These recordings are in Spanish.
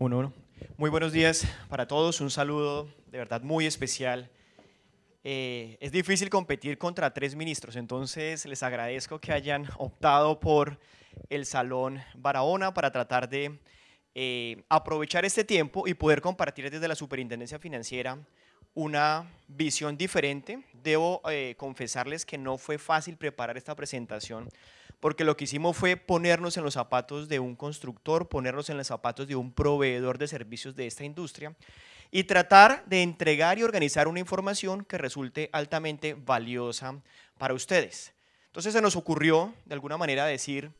Uno, uno. Muy buenos días para todos, un saludo de verdad muy especial. Eh, es difícil competir contra tres ministros, entonces les agradezco que hayan optado por el Salón Barahona para tratar de eh, aprovechar este tiempo y poder compartir desde la Superintendencia Financiera una visión diferente. Debo eh, confesarles que no fue fácil preparar esta presentación porque lo que hicimos fue ponernos en los zapatos de un constructor, ponernos en los zapatos de un proveedor de servicios de esta industria y tratar de entregar y organizar una información que resulte altamente valiosa para ustedes. Entonces se nos ocurrió, de alguna manera, decir,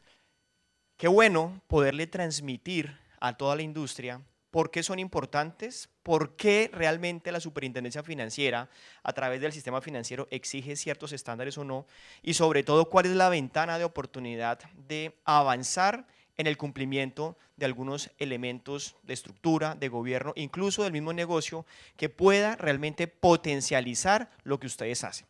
qué bueno poderle transmitir a toda la industria por qué son importantes, por qué realmente la superintendencia financiera a través del sistema financiero exige ciertos estándares o no y sobre todo cuál es la ventana de oportunidad de avanzar en el cumplimiento de algunos elementos de estructura, de gobierno, incluso del mismo negocio, que pueda realmente potencializar lo que ustedes hacen.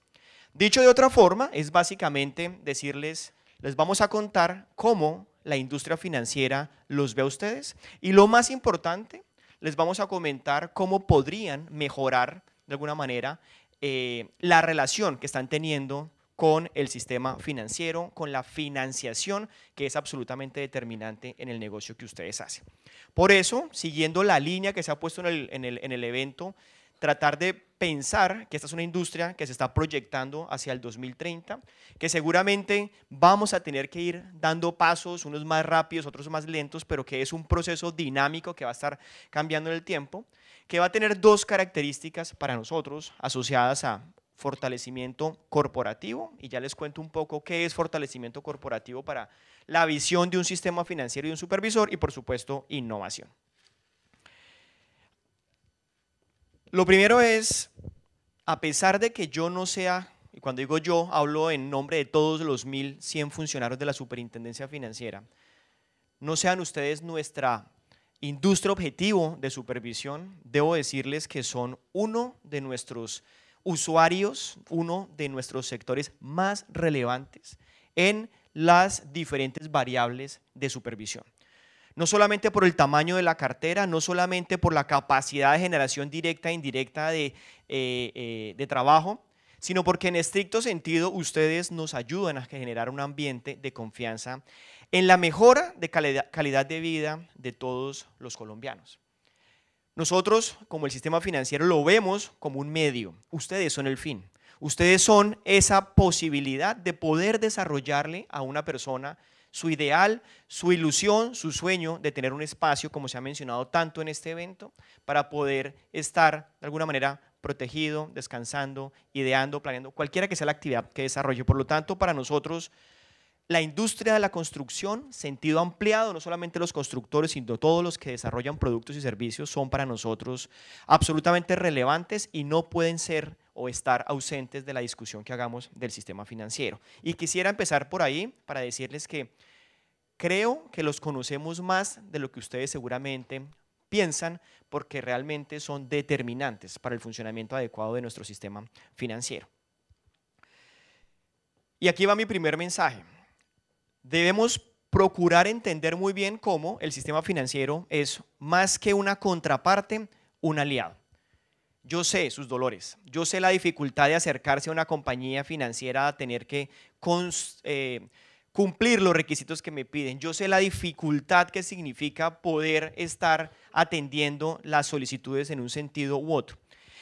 Dicho de otra forma, es básicamente decirles, les vamos a contar cómo la industria financiera los ve a ustedes y lo más importante, les vamos a comentar cómo podrían mejorar de alguna manera eh, la relación que están teniendo con el sistema financiero, con la financiación, que es absolutamente determinante en el negocio que ustedes hacen. Por eso, siguiendo la línea que se ha puesto en en el, en el evento, tratar de pensar que esta es una industria que se está proyectando hacia el 2030, que seguramente vamos a tener que ir dando pasos, unos más rápidos, otros más lentos, pero que es un proceso dinámico que va a estar cambiando en el tiempo, que va a tener dos características para nosotros asociadas a fortalecimiento corporativo, y ya les cuento un poco qué es fortalecimiento corporativo para la visión de un sistema financiero y un supervisor, y por supuesto, innovación. Lo primero es, a pesar de que yo no sea, y cuando digo yo, hablo en nombre de todos los 1.100 funcionarios de la Superintendencia Financiera, no sean ustedes nuestra industria objetivo de supervisión, debo decirles que son uno de nuestros usuarios, uno de nuestros sectores más relevantes en las diferentes variables de supervisión no solamente por el tamaño de la cartera, no solamente por la capacidad de generación directa e indirecta eh, eh, de, trabajo, sino porque en estricto sentido ustedes nos ayudan a generar un ambiente de confianza en la mejora de calidad, de vida de todos los colombianos. Nosotros, como el sistema financiero, lo vemos como un medio. Ustedes son el fin. Ustedes son esa posibilidad de poder desarrollarle a una persona su ideal, su ilusión, su sueño de tener un espacio, como se ha mencionado tanto en este evento, para poder estar de alguna manera protegido, descansando, ideando, planeando, cualquiera que sea la actividad que desarrolle. Por lo tanto, para nosotros la industria de la construcción, sentido ampliado, no solamente los constructores, sino todos los que desarrollan productos y servicios son para nosotros absolutamente relevantes y no pueden ser o estar ausentes de la discusión que hagamos del sistema financiero. Y quisiera empezar por ahí para decirles que creo que los conocemos más de lo que ustedes seguramente piensan porque realmente son determinantes para el funcionamiento adecuado de nuestro sistema financiero. Y aquí va mi primer mensaje debemos procurar entender muy bien cómo el sistema financiero es más que una contraparte, un aliado. Yo sé sus dolores, yo sé la dificultad de acercarse a una compañía financiera a tener que eh, cumplir los requisitos que me piden, yo sé la dificultad que significa poder estar atendiendo las solicitudes en un sentido u otro.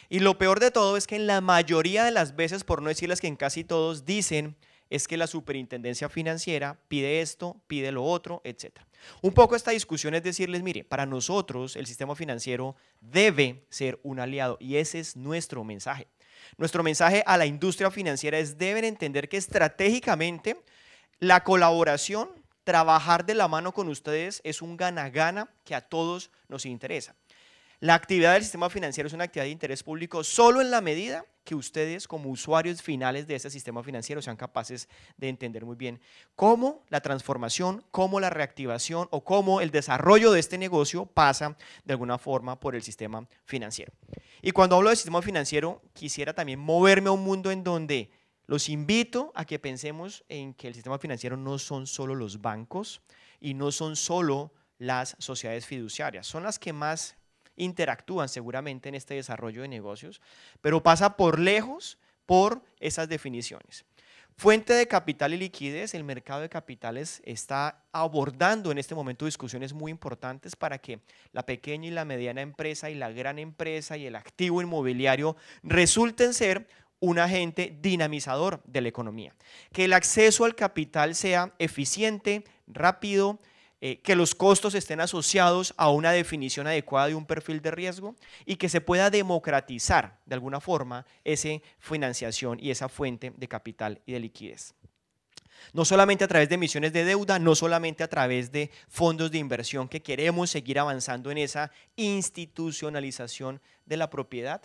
Y lo peor de todo es que en la mayoría de las veces, por no las que en casi todos, dicen es que la superintendencia financiera pide esto, pide lo otro, etc. Un poco esta discusión es decirles, mire, para nosotros el sistema financiero debe ser un aliado y ese es nuestro mensaje. Nuestro mensaje a la industria financiera es deben entender que estratégicamente la colaboración, trabajar de la mano con ustedes es un gana-gana que a todos nos interesa. La actividad del sistema financiero es una actividad de interés público solo en la medida que ustedes como usuarios finales de ese sistema financiero sean capaces de entender muy bien cómo la transformación, cómo la reactivación o cómo el desarrollo de este negocio pasa de alguna forma por el sistema financiero. Y cuando hablo de sistema financiero, quisiera también moverme a un mundo en donde los invito a que pensemos en que el sistema financiero no son solo los bancos y no son solo las sociedades fiduciarias, son las que más interactúan seguramente en este desarrollo de negocios, pero pasa por lejos por esas definiciones. Fuente de capital y liquidez, el mercado de capitales está abordando en este momento discusiones muy importantes para que la pequeña y la mediana empresa y la gran empresa y el activo inmobiliario resulten ser un agente dinamizador de la economía. Que el acceso al capital sea eficiente, rápido, eh, que los costos estén asociados a una definición adecuada de un perfil de riesgo y que se pueda democratizar de alguna forma esa financiación y esa fuente de capital y de liquidez. No solamente a través de emisiones de deuda, no solamente a través de fondos de inversión que queremos seguir avanzando en esa institucionalización de la propiedad,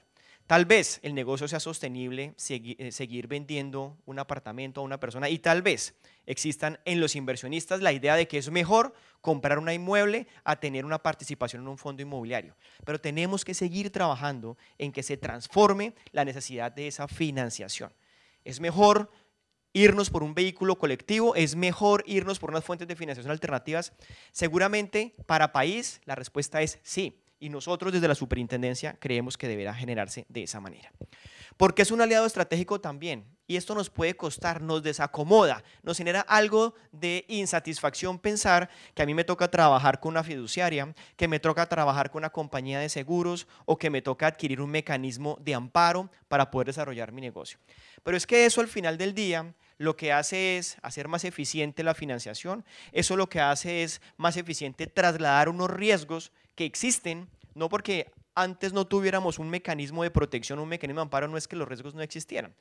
Tal vez el negocio sea sostenible eh, seguir vendiendo un apartamento a una persona y tal vez existan en los inversionistas la idea de que es mejor comprar un inmueble a tener una participación en un fondo inmobiliario. Pero tenemos que seguir trabajando en que se transforme la necesidad de esa financiación. Es mejor irnos por un vehículo colectivo, es mejor irnos por unas fuentes de financiación alternativas. Seguramente para país la respuesta es sí y nosotros desde la superintendencia creemos que deberá generarse de esa manera. Porque es un aliado estratégico también y esto nos puede costar, nos desacomoda, nos genera algo de insatisfacción pensar que a mí me toca trabajar con una fiduciaria, que me toca trabajar con una compañía de seguros o que me toca adquirir un mecanismo de amparo para poder desarrollar mi negocio. Pero es que eso al final del día lo que hace es hacer más eficiente la financiación, eso lo que hace es más eficiente trasladar unos riesgos que existen, no porque antes no tuviéramos un mecanismo de protección, un mecanismo de amparo, no es que los riesgos no existieran.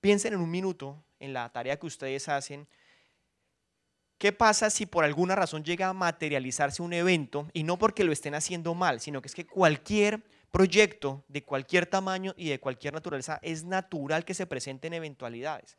Piensen en un minuto en la tarea que ustedes hacen. ¿Qué pasa si por alguna razón llega a materializarse un evento y no porque lo estén haciendo mal, sino que es que cualquier proyecto de cualquier tamaño y de cualquier naturaleza es natural que se presenten eventualidades?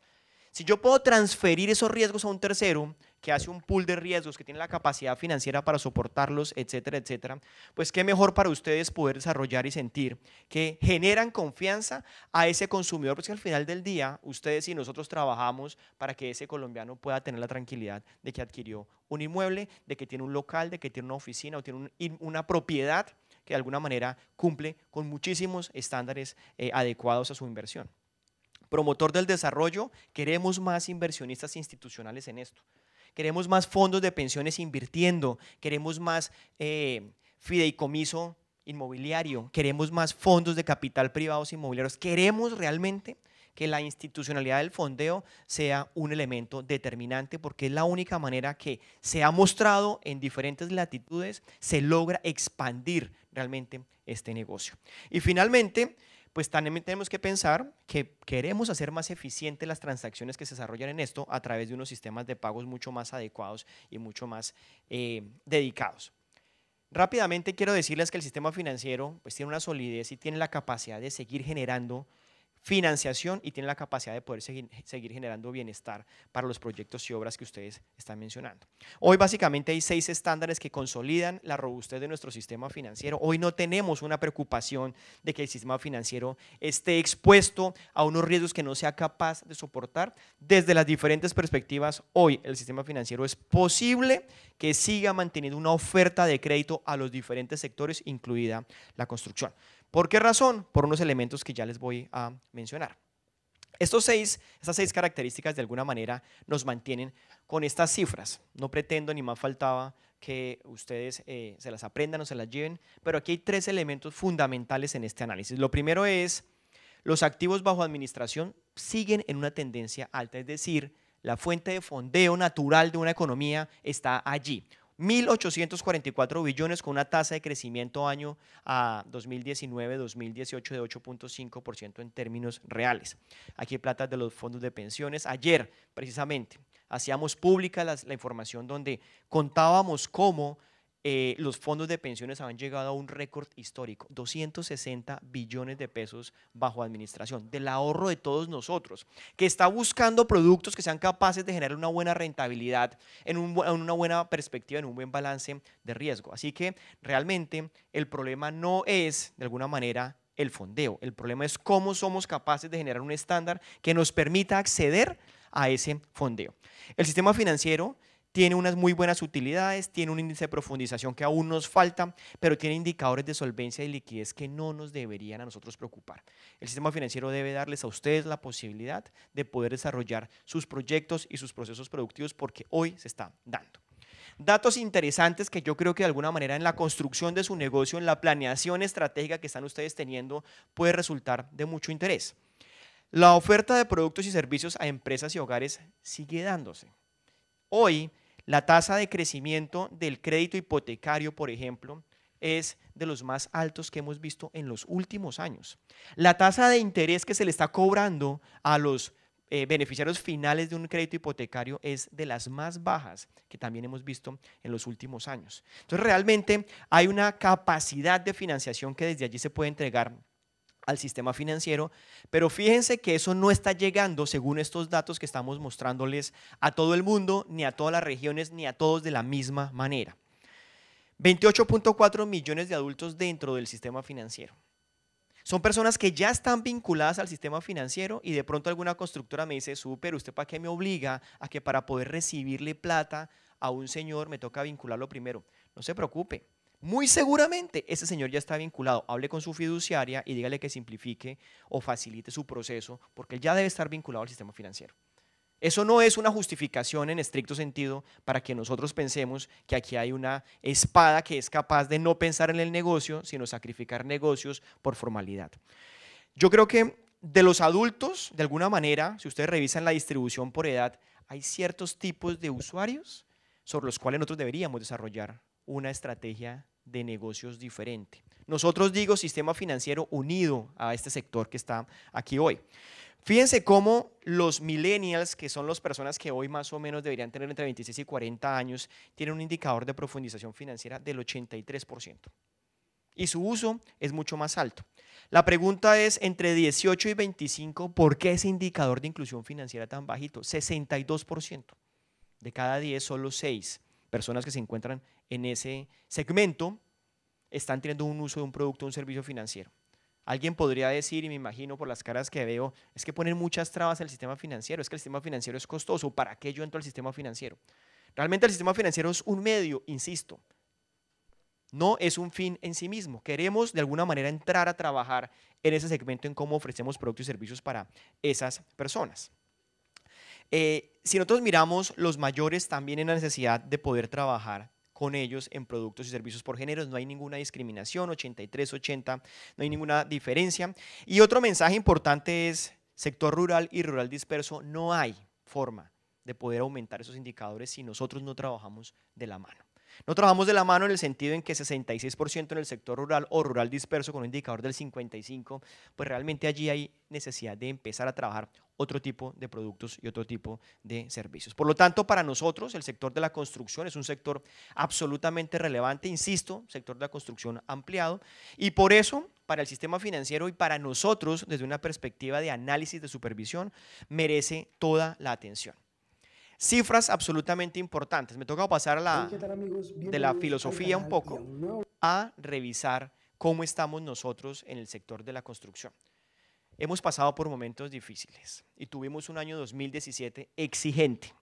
Si yo puedo transferir esos riesgos a un tercero, que hace un pool de riesgos, que tiene la capacidad financiera para soportarlos, etcétera, etcétera, pues qué mejor para ustedes poder desarrollar y sentir que generan confianza a ese consumidor, porque al final del día ustedes y nosotros trabajamos para que ese colombiano pueda tener la tranquilidad de que adquirió un inmueble, de que tiene un local, de que tiene una oficina o tiene una propiedad que de alguna manera cumple con muchísimos estándares eh, adecuados a su inversión promotor del desarrollo, queremos más inversionistas institucionales en esto queremos más fondos de pensiones invirtiendo, queremos más eh, fideicomiso inmobiliario, queremos más fondos de capital privados inmobiliarios, queremos realmente que la institucionalidad del fondeo sea un elemento determinante porque es la única manera que se ha mostrado en diferentes latitudes, se logra expandir realmente este negocio. Y finalmente, pues también tenemos que pensar que queremos hacer más eficientes las transacciones que se desarrollan en esto a través de unos sistemas de pagos mucho más adecuados y mucho más eh, dedicados. Rápidamente quiero decirles que el sistema financiero pues, tiene una solidez y tiene la capacidad de seguir generando financiación y tiene la capacidad de poder seguir, generando bienestar para los proyectos y obras que ustedes están mencionando. Hoy básicamente hay seis estándares que consolidan la robustez de nuestro sistema financiero. Hoy no tenemos una preocupación de que el sistema financiero esté expuesto a unos riesgos que no sea capaz de soportar. Desde las diferentes perspectivas, hoy el sistema financiero es posible que siga manteniendo una oferta de crédito a los diferentes sectores, incluida la construcción. ¿Por qué razón? Por unos elementos que ya les voy a mencionar. Estos seis, estas seis características de alguna manera nos mantienen con estas cifras. No pretendo ni más faltaba que ustedes eh, se las aprendan o se las lleven, pero aquí hay tres elementos fundamentales en este análisis. Lo primero es, los activos bajo administración siguen en una tendencia alta, es decir, la fuente de fondeo natural de una economía está allí. 1.844 billones con una tasa de crecimiento año a 2019-2018 de 8.5% en términos reales. Aquí plata de los fondos de pensiones. Ayer, precisamente, hacíamos pública la información donde contábamos cómo eh, los fondos de pensiones han llegado a un récord histórico, 260 billones de pesos bajo administración, del ahorro de todos nosotros, que está buscando productos que sean capaces de generar una buena rentabilidad, en una buena perspectiva, en un buen balance de riesgo. Así que realmente el problema no es, de alguna manera, el fondeo. El problema es cómo somos capaces de generar un estándar que nos permita acceder a ese fondeo. El sistema financiero tiene unas muy buenas utilidades, tiene un índice de profundización que aún nos falta, pero tiene indicadores de solvencia y liquidez que no nos deberían a nosotros preocupar. El sistema financiero debe darles a ustedes la posibilidad de poder desarrollar sus proyectos y sus procesos productivos porque hoy se está dando. Datos interesantes que yo creo que de alguna manera en la construcción de su negocio, en la planeación estratégica que están ustedes teniendo, puede resultar de mucho interés. La oferta de productos y servicios a empresas y hogares sigue dándose. Hoy, la tasa de crecimiento del crédito hipotecario, por ejemplo, es de los más altos que hemos visto en los últimos años. La tasa de interés que se le está cobrando a los eh, beneficiarios finales de un crédito hipotecario es de las más bajas que también hemos visto en los últimos años. Entonces, realmente hay una capacidad de financiación que desde allí se puede entregar al sistema financiero, pero fíjense que eso no está llegando, según estos datos que estamos mostrándoles, a todo el mundo, ni a todas las regiones, ni a todos de la misma manera. 28.4 millones de adultos dentro del sistema financiero. Son personas que ya están vinculadas al sistema financiero y de pronto alguna constructora me dice, súper, ¿usted para qué me obliga a que para poder recibirle plata a un señor me toca vincularlo primero? No se preocupe, muy seguramente ese señor ya está vinculado. Hable con su fiduciaria y dígale que simplifique o facilite su proceso, porque él ya debe estar vinculado al sistema financiero. Eso no es una justificación en estricto sentido para que nosotros pensemos que aquí hay una espada que es capaz de no pensar en el negocio, sino sacrificar negocios por formalidad. Yo creo que de los adultos, de alguna manera, si ustedes revisan la distribución por edad, hay ciertos tipos de usuarios sobre los cuales nosotros deberíamos desarrollar una estrategia de negocios diferente. Nosotros digo sistema financiero unido a este sector que está aquí hoy. Fíjense cómo los millennials, que son las personas que hoy más o menos deberían tener entre 26 y 40 años, tienen un indicador de profundización financiera del 83%. Y su uso es mucho más alto. La pregunta es, entre 18 y 25, ¿por qué ese indicador de inclusión financiera tan bajito? 62%. De cada 10, solo 6 personas que se encuentran en ese segmento están teniendo un uso de un producto o un servicio financiero. Alguien podría decir, y me imagino por las caras que veo, es que ponen muchas trabas al sistema financiero, es que el sistema financiero es costoso, ¿para qué yo entro al sistema financiero? Realmente el sistema financiero es un medio, insisto, no es un fin en sí mismo. Queremos de alguna manera entrar a trabajar en ese segmento en cómo ofrecemos productos y servicios para esas personas. Eh, si nosotros miramos, los mayores también en la necesidad de poder trabajar con ellos en productos y servicios por género, No hay ninguna discriminación, 83-80, no hay ninguna diferencia. Y otro mensaje importante es, sector rural y rural disperso, no hay forma de poder aumentar esos indicadores si nosotros no trabajamos de la mano. No trabajamos de la mano en el sentido en que 66% en el sector rural o rural disperso con un indicador del 55%, pues realmente allí hay necesidad de empezar a trabajar otro tipo de productos y otro tipo de servicios. Por lo tanto, para nosotros el sector de la construcción es un sector absolutamente relevante, insisto, sector de la construcción ampliado, y por eso para el sistema financiero y para nosotros desde una perspectiva de análisis de supervisión merece toda la atención cifras absolutamente importantes. Me toca pasar de la filosofía un poco a revisar cómo estamos nosotros en el sector de la construcción. Hemos pasado por momentos difíciles y tuvimos un año 2017 exigente.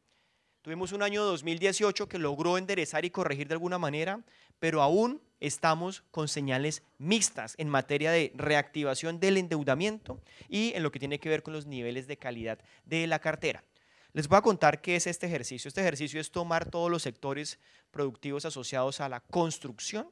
Tuvimos un año 2018 que logró enderezar y corregir de alguna manera, pero aún estamos con señales mixtas en materia de reactivación del endeudamiento y en lo que tiene que ver con los niveles de calidad de la cartera. Les voy a contar qué es este ejercicio. Este ejercicio es tomar todos los sectores productivos asociados a la construcción.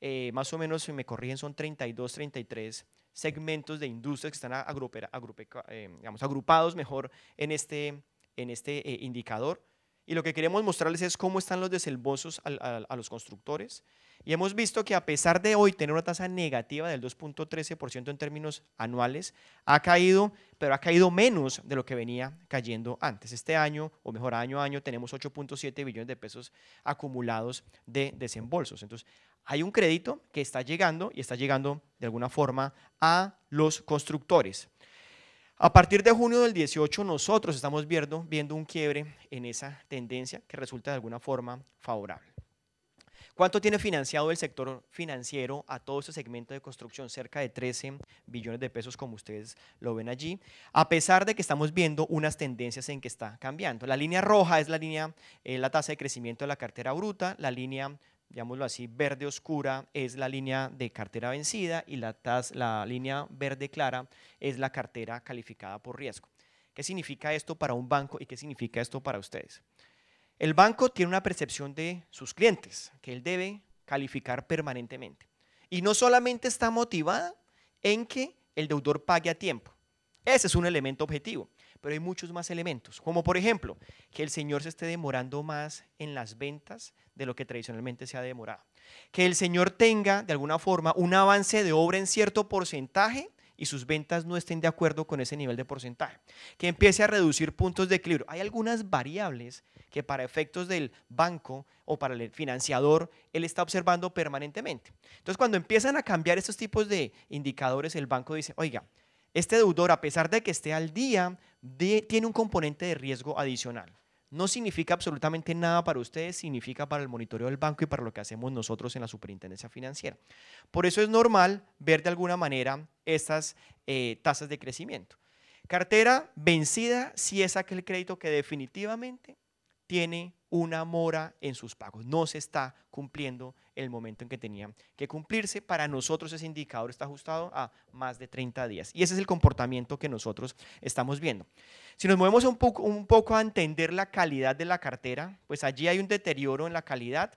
Eh, más o menos, si me corrigen, son 32, 33 segmentos de industria que están eh, agrupados mejor en este, este eh, indicador. Y lo que queremos mostrarles es cómo están los deselbozos a los constructores y hemos visto que a pesar de hoy tener una tasa negativa del 2.13% en términos anuales, ha caído, pero ha caído menos de lo que venía cayendo antes. Este año, o mejor año a año, tenemos 8.7 billones de pesos acumulados de desembolsos. Entonces, hay un crédito que está llegando y está llegando de alguna forma a los constructores. A partir de junio del 18 nosotros estamos viendo, viendo un quiebre en esa tendencia que resulta de alguna forma favorable. ¿Cuánto tiene financiado el sector financiero a todo ese segmento de construcción? Cerca de 13 billones de pesos, como ustedes lo ven allí, a pesar de que estamos viendo unas tendencias en que está cambiando. La línea roja es la línea, eh, la tasa de crecimiento de la cartera bruta, la línea digámoslo así, verde oscura es la línea de cartera vencida y la, la línea verde clara es la cartera calificada por riesgo. ¿Qué significa esto para un banco y qué significa esto para ustedes? El banco tiene una percepción de sus clientes que él debe calificar permanentemente. Y no solamente está motivada en que el deudor pague a tiempo. Ese es un elemento objetivo, pero hay muchos más elementos, como por ejemplo que el señor se esté demorando más en las ventas de lo que tradicionalmente se ha demorado. Que el señor tenga de alguna forma un avance de obra en cierto porcentaje y sus ventas no estén de acuerdo con ese nivel de porcentaje, que empiece a reducir puntos de equilibrio. Hay algunas variables que para efectos del banco o para el financiador él está observando permanentemente. Entonces, cuando empiezan a cambiar estos tipos de indicadores, el banco dice, oiga, este deudor, a pesar de que esté al día, tiene un componente de riesgo adicional no significa absolutamente nada para ustedes, significa para el monitoreo del banco y para lo que hacemos nosotros en la superintendencia financiera. Por eso es normal ver de alguna manera estas eh, tasas de crecimiento. Cartera vencida si es aquel crédito que definitivamente tiene una mora en sus pagos. No se está cumpliendo el momento en que tenía que cumplirse. Para nosotros ese indicador está ajustado a más de 30 días. Y ese es el comportamiento que nosotros estamos viendo. Si nos movemos un poco, un poco a entender la calidad de la cartera, pues allí hay un deterioro en la calidad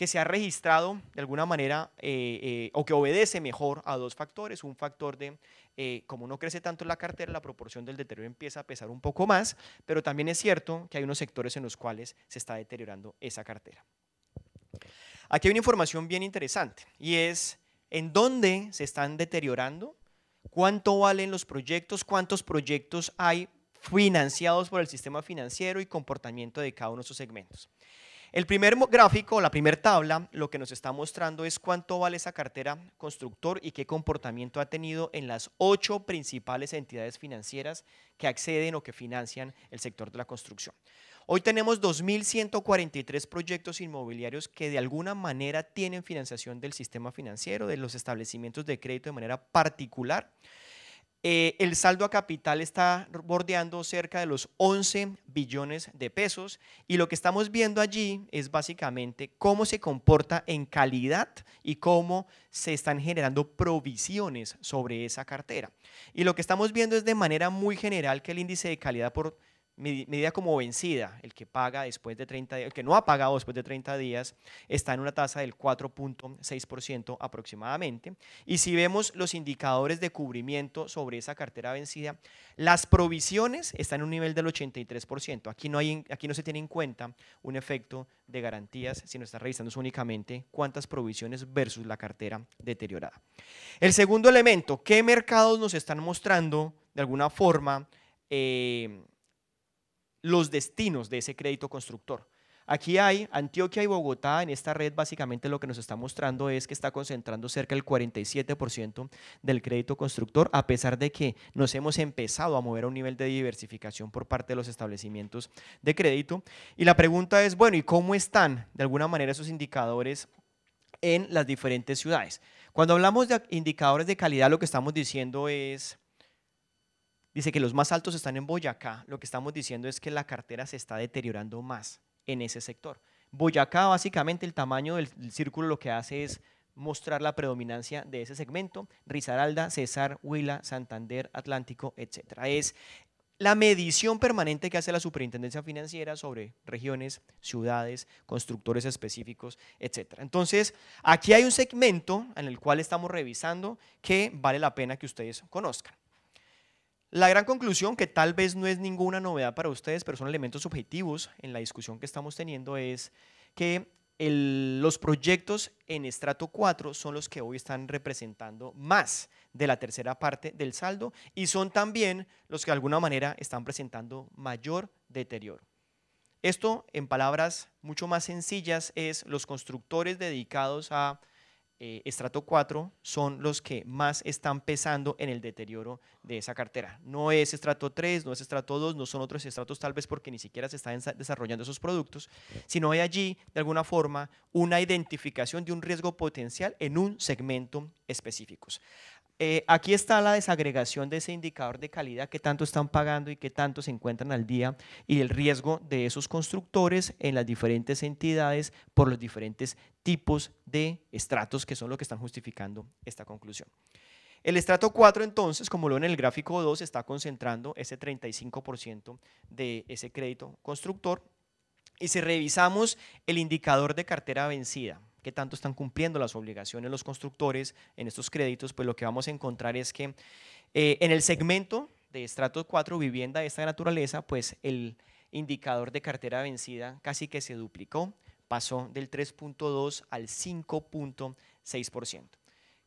que se ha registrado de alguna manera eh, eh, o que obedece mejor a dos factores. Un factor de, eh, como no crece tanto la cartera, la proporción del deterioro empieza a pesar un poco más, pero también es cierto que hay unos sectores en los cuales se está deteriorando esa cartera. Aquí hay una información bien interesante y es en dónde se están deteriorando, cuánto valen los proyectos, cuántos proyectos hay financiados por el sistema financiero y comportamiento de cada uno de sus segmentos. El primer gráfico, la primera tabla, lo que nos está mostrando es cuánto vale esa cartera constructor y qué comportamiento ha tenido en las ocho principales entidades financieras que acceden o que financian el sector de la construcción. Hoy tenemos 2.143 proyectos inmobiliarios que de alguna manera tienen financiación del sistema financiero, de los establecimientos de crédito de manera particular. Eh, el saldo a capital está bordeando cerca de los 11 billones de pesos y lo que estamos viendo allí es básicamente cómo se comporta en calidad y cómo se están generando provisiones sobre esa cartera. Y lo que estamos viendo es de manera muy general que el índice de calidad por medida como vencida, el que paga después de 30 días, el que no ha pagado después de 30 días, está en una tasa del 4.6% aproximadamente. Y si vemos los indicadores de cubrimiento sobre esa cartera vencida, las provisiones están en un nivel del 83%. Aquí no, hay, aquí no se tiene en cuenta un efecto de garantías, sino está revisando únicamente cuántas provisiones versus la cartera deteriorada. El segundo elemento, ¿qué mercados nos están mostrando de alguna forma? Eh, los destinos de ese crédito constructor. Aquí hay Antioquia y Bogotá, en esta red básicamente lo que nos está mostrando es que está concentrando cerca del 47% del crédito constructor, a pesar de que nos hemos empezado a mover a un nivel de diversificación por parte de los establecimientos de crédito. Y la pregunta es, bueno, ¿y cómo están de alguna manera esos indicadores en las diferentes ciudades? Cuando hablamos de indicadores de calidad, lo que estamos diciendo es Dice que los más altos están en Boyacá. Lo que estamos diciendo es que la cartera se está deteriorando más en ese sector. Boyacá, básicamente, el tamaño del círculo lo que hace es mostrar la predominancia de ese segmento. Risaralda, César, Huila, Santander, Atlántico, etcétera. Es la medición permanente que hace la superintendencia financiera sobre regiones, ciudades, constructores específicos, etc. Entonces, aquí hay un segmento en el cual estamos revisando que vale la pena que ustedes conozcan. La gran conclusión, que tal vez no es ninguna novedad para ustedes, pero son elementos objetivos en la discusión que estamos teniendo, es que los proyectos en estrato 4 son los que hoy están representando más de la tercera parte del saldo y son también los que de alguna manera están presentando mayor deterioro. Esto, en palabras mucho más sencillas, es los constructores dedicados a eh, estrato 4 son los que más están pesando en el deterioro de esa cartera. No es estrato 3, no es estrato 2, no son otros estratos tal vez porque ni siquiera se están desarrollando esos productos, sino hay allí de alguna forma una identificación de un riesgo potencial en un segmento específico. Eh, aquí está la desagregación de ese indicador de calidad, qué tanto están pagando y qué tanto se encuentran al día y el riesgo de esos constructores en las diferentes entidades por los diferentes tipos de estratos que son los que están justificando esta conclusión. El estrato 4 entonces, como lo ven en el gráfico 2, está concentrando ese 35% de ese crédito constructor. Y si revisamos el indicador de cartera vencida, qué tanto están cumpliendo las obligaciones los constructores en estos créditos, pues lo que vamos a encontrar es que eh, en el segmento de estrato 4, vivienda de esta naturaleza, pues el indicador de cartera vencida casi que se duplicó, pasó del 3.2 al 5.6%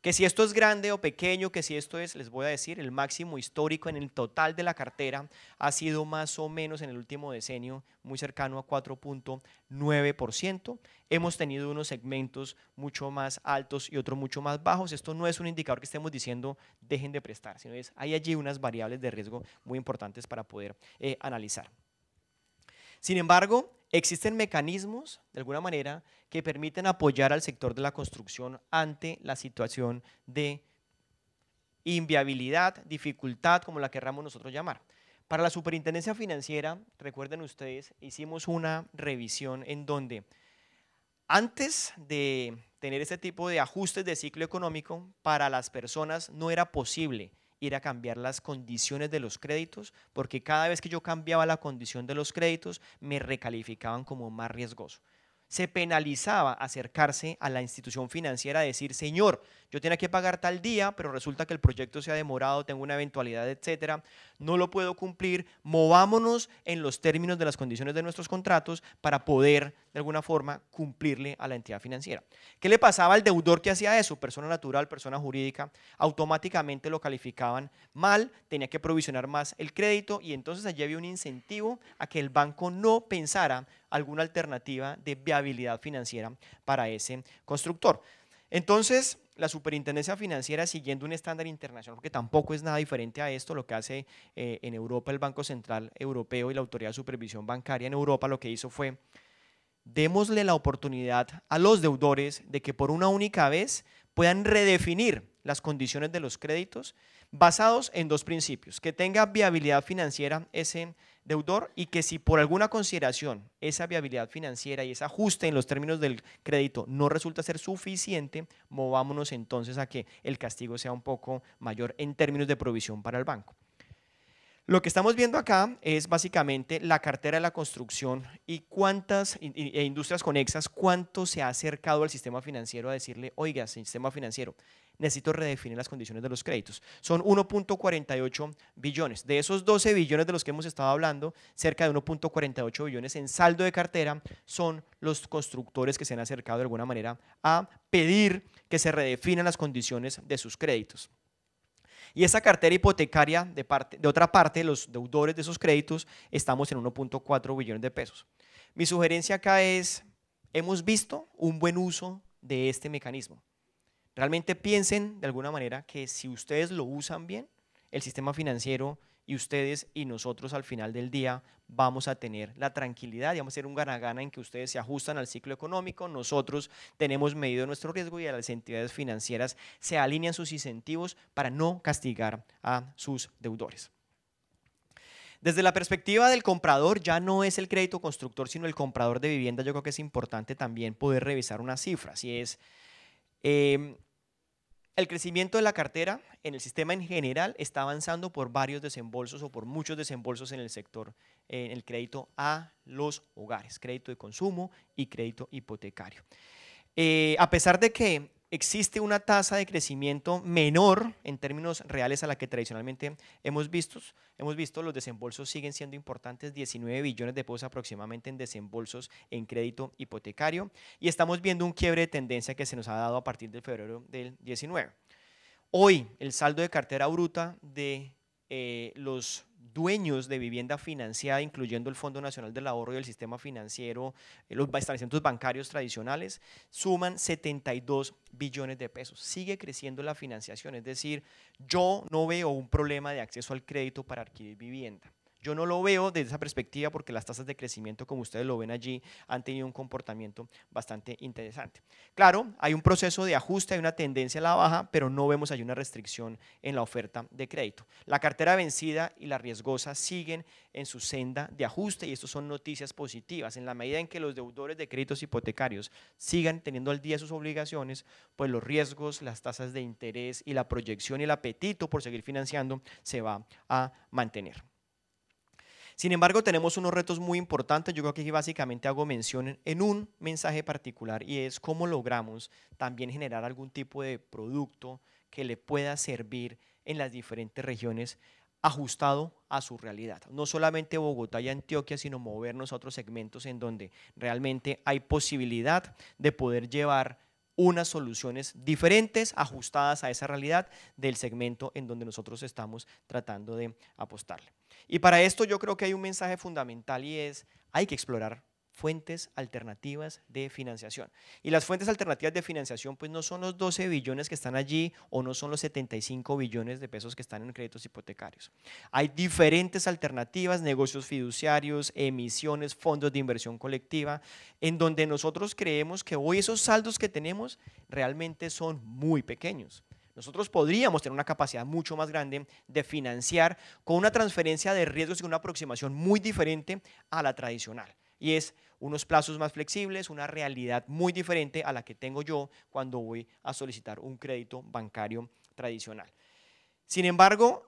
que si esto es grande o pequeño, que si esto es, les voy a decir, el máximo histórico en el total de la cartera ha sido más o menos en el último decenio muy cercano a 4.9%. Hemos tenido unos segmentos mucho más altos y otros mucho más bajos. Esto no es un indicador que estemos diciendo dejen de prestar, sino es hay allí unas variables de riesgo muy importantes para poder eh, analizar. Sin embargo, existen mecanismos, de alguna manera, que permiten apoyar al sector de la construcción ante la situación de inviabilidad, dificultad, como la querramos nosotros llamar. Para la superintendencia financiera, recuerden ustedes, hicimos una revisión en donde antes de tener este tipo de ajustes de ciclo económico, para las personas no era posible ir a cambiar las condiciones de los créditos, porque cada vez que yo cambiaba la condición de los créditos, me recalificaban como más riesgoso. Se penalizaba acercarse a la institución financiera a decir, señor, yo tenía que pagar tal día, pero resulta que el proyecto se ha demorado, tengo una eventualidad, etcétera, no lo puedo cumplir, movámonos en los términos de las condiciones de nuestros contratos para poder de alguna forma, cumplirle a la entidad financiera. ¿Qué le pasaba al deudor que hacía eso? Persona natural, persona jurídica, automáticamente lo calificaban mal, tenía que provisionar más el crédito y entonces allí había un incentivo a que el banco no pensara alguna alternativa de viabilidad financiera para ese constructor. Entonces, la superintendencia financiera siguiendo un estándar internacional, porque tampoco es nada diferente a esto, lo que hace eh, en Europa el Banco Central Europeo y la Autoridad de Supervisión Bancaria en Europa, lo que hizo fue démosle la oportunidad a los deudores de que por una única vez puedan redefinir las condiciones de los créditos basados en dos principios, que tenga viabilidad financiera ese deudor y que si por alguna consideración esa viabilidad financiera y ese ajuste en los términos del crédito no resulta ser suficiente, movámonos entonces a que el castigo sea un poco mayor en términos de provisión para el banco. Lo que estamos viendo acá es básicamente la cartera de la construcción y cuántas e industrias conexas, cuánto se ha acercado al sistema financiero a decirle, oiga, sistema financiero, necesito redefinir las condiciones de los créditos. Son 1.48 billones. De esos 12 billones de los que hemos estado hablando, cerca de 1.48 billones en saldo de cartera son los constructores que se han acercado de alguna manera a pedir que se redefinan las condiciones de sus créditos. Y esa cartera hipotecaria, de, otra parte, los deudores de esos créditos, estamos en 1.4 billones de pesos. Mi sugerencia acá es, hemos visto un buen uso de este mecanismo. Realmente piensen de alguna manera que si ustedes lo usan bien, el sistema financiero y ustedes y nosotros al final del día vamos a tener la tranquilidad y vamos a ser un gana-gana en que ustedes se ajustan al ciclo económico, nosotros tenemos medido nuestro riesgo y a las entidades financieras se alinean sus incentivos para no castigar a sus deudores. Desde la perspectiva del comprador, ya no es el crédito constructor, sino el comprador de vivienda. Yo creo que es importante también poder revisar unas cifras. Y es, em, el crecimiento de la cartera en el sistema en general está avanzando por varios desembolsos o por muchos desembolsos en el sector, en el crédito a los hogares, crédito de consumo y crédito hipotecario. Eh, a pesar de que existe una tasa de crecimiento menor en términos reales a la que tradicionalmente hemos visto. Hemos visto los desembolsos siguen siendo importantes, 19 billones de pesos aproximadamente en desembolsos en crédito hipotecario y estamos viendo un quiebre de tendencia que se nos ha dado a partir de febrero del 19. Hoy el saldo de cartera bruta de eh, los dueños de vivienda financiada, incluyendo el Fondo Nacional del Ahorro y el sistema financiero, eh, los establecimientos bancarios tradicionales, suman 72 billones de pesos. Sigue creciendo la financiación, es decir, yo no veo un problema de acceso al crédito para adquirir vivienda. Yo no lo veo desde esa perspectiva porque las tasas de crecimiento, como ustedes lo ven allí, han tenido un comportamiento bastante interesante. Claro, hay un proceso de ajuste, hay una tendencia a la baja, pero no vemos ahí una restricción en la oferta de crédito. La cartera vencida y la riesgosa siguen en su senda de ajuste y esto son noticias positivas. En la medida en que los deudores de créditos hipotecarios sigan teniendo al día sus obligaciones, pues los riesgos, las tasas de interés y la proyección y el apetito por seguir financiando se va a mantener. Sin embargo, tenemos unos retos muy importantes. Yo creo que aquí básicamente hago mención en un mensaje particular y es cómo logramos también generar algún tipo de producto que le pueda servir en las diferentes regiones ajustado a su realidad. No solamente Bogotá y Antioquia, sino movernos a otros segmentos en donde realmente hay posibilidad de poder llevar unas soluciones diferentes, ajustadas a esa realidad del segmento en donde nosotros estamos tratando de apostarle. Y para esto yo creo que hay un mensaje fundamental y es, hay que explorar fuentes alternativas de financiación. Y las fuentes alternativas de financiación pues no son los 12 billones que están allí o no son los 75 billones de pesos que están en créditos hipotecarios. Hay diferentes alternativas, negocios fiduciarios, emisiones, fondos de inversión colectiva, en donde nosotros creemos que hoy esos saldos que tenemos realmente son muy pequeños. Nosotros podríamos tener una capacidad mucho más grande de financiar con una transferencia de riesgos y una aproximación muy diferente a la tradicional. Y es unos plazos más flexibles, una realidad muy diferente a la que tengo yo cuando voy a solicitar un crédito bancario tradicional. Sin embargo,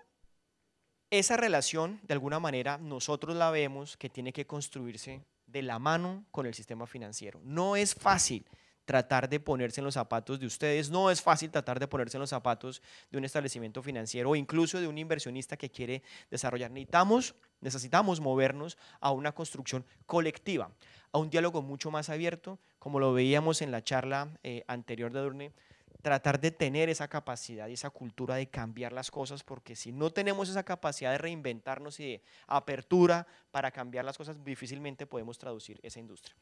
esa relación, de alguna manera, nosotros la vemos que tiene que construirse de la mano con el sistema financiero. No es fácil tratar de ponerse en los zapatos de ustedes. No es fácil tratar de ponerse en los zapatos de un establecimiento financiero o incluso de un inversionista que quiere desarrollar. Necesitamos, necesitamos movernos a una construcción colectiva, a un diálogo mucho más abierto, como lo veíamos en la charla eh, anterior de Durne tratar de tener esa capacidad y esa cultura de cambiar las cosas, porque si no tenemos esa capacidad de reinventarnos y de apertura para cambiar las cosas, difícilmente podemos traducir esa industria.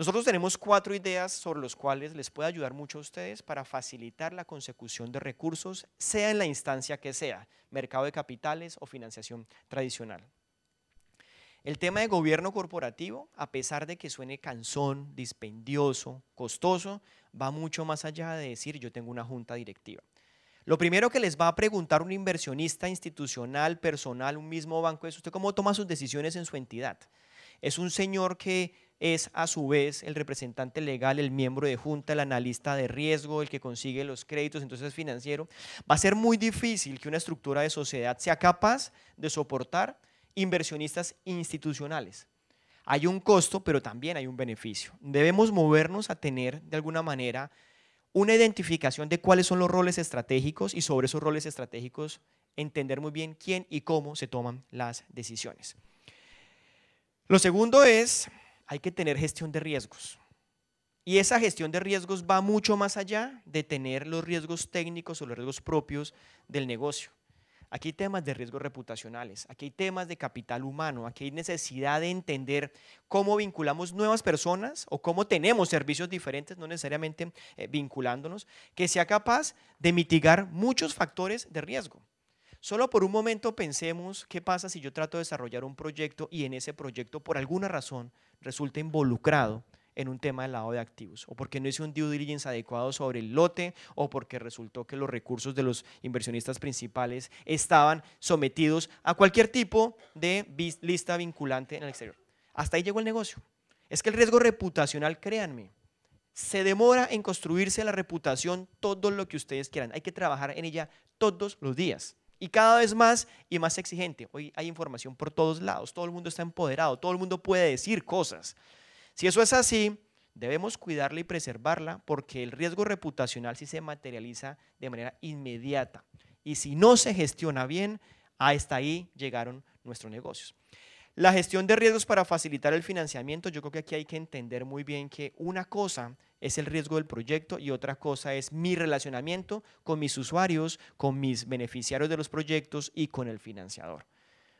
Nosotros tenemos cuatro ideas sobre los cuales les puede ayudar mucho a ustedes para facilitar la consecución de recursos, sea en la instancia que sea, mercado de capitales o financiación tradicional. El tema de gobierno corporativo, a pesar de que suene cansón, dispendioso, costoso, va mucho más allá de decir yo tengo una junta directiva. Lo primero que les va a preguntar un inversionista institucional, personal, un mismo banco es usted cómo toma sus decisiones en su entidad. Es un señor que es a su vez el representante legal, el miembro de junta, el analista de riesgo, el que consigue los créditos, entonces financiero, va a ser muy difícil que una estructura de sociedad sea capaz de soportar inversionistas institucionales. Hay un costo, pero también hay un beneficio. Debemos movernos a tener, de alguna manera, una identificación de cuáles son los roles estratégicos y sobre esos roles estratégicos entender muy bien quién y cómo se toman las decisiones. Lo segundo es hay que tener gestión de riesgos. Y esa gestión de riesgos va mucho más allá de tener los riesgos técnicos o los riesgos propios del negocio. Aquí hay temas de riesgos reputacionales, aquí hay temas de capital humano, aquí hay necesidad de entender cómo vinculamos nuevas personas o cómo tenemos servicios diferentes, no necesariamente eh, vinculándonos, que sea capaz de mitigar muchos factores de riesgo. Solo por un momento pensemos qué pasa si yo trato de desarrollar un proyecto y en ese proyecto por alguna razón resulta involucrado en un tema del lado de activos, o porque no hice un due diligence adecuado sobre el lote, o porque resultó que los recursos de los inversionistas principales estaban sometidos a cualquier tipo de lista vinculante en el exterior. Hasta ahí llegó el negocio. Es que el riesgo reputacional, créanme, se demora en construirse la reputación todo lo que ustedes quieran. Hay que trabajar en ella todos los días y cada vez más y más exigente. Hoy hay información por todos lados, todo el mundo está empoderado, todo el mundo puede decir cosas. Si eso es así, debemos cuidarla y preservarla porque el riesgo reputacional sí se materializa de manera inmediata. Y si no se gestiona bien, hasta ahí llegaron nuestros negocios. La gestión de riesgos para facilitar el financiamiento, yo creo que aquí hay que entender muy bien que una cosa es el riesgo del proyecto y otra cosa es mi relacionamiento con mis usuarios, con mis beneficiarios de los proyectos y con el financiador.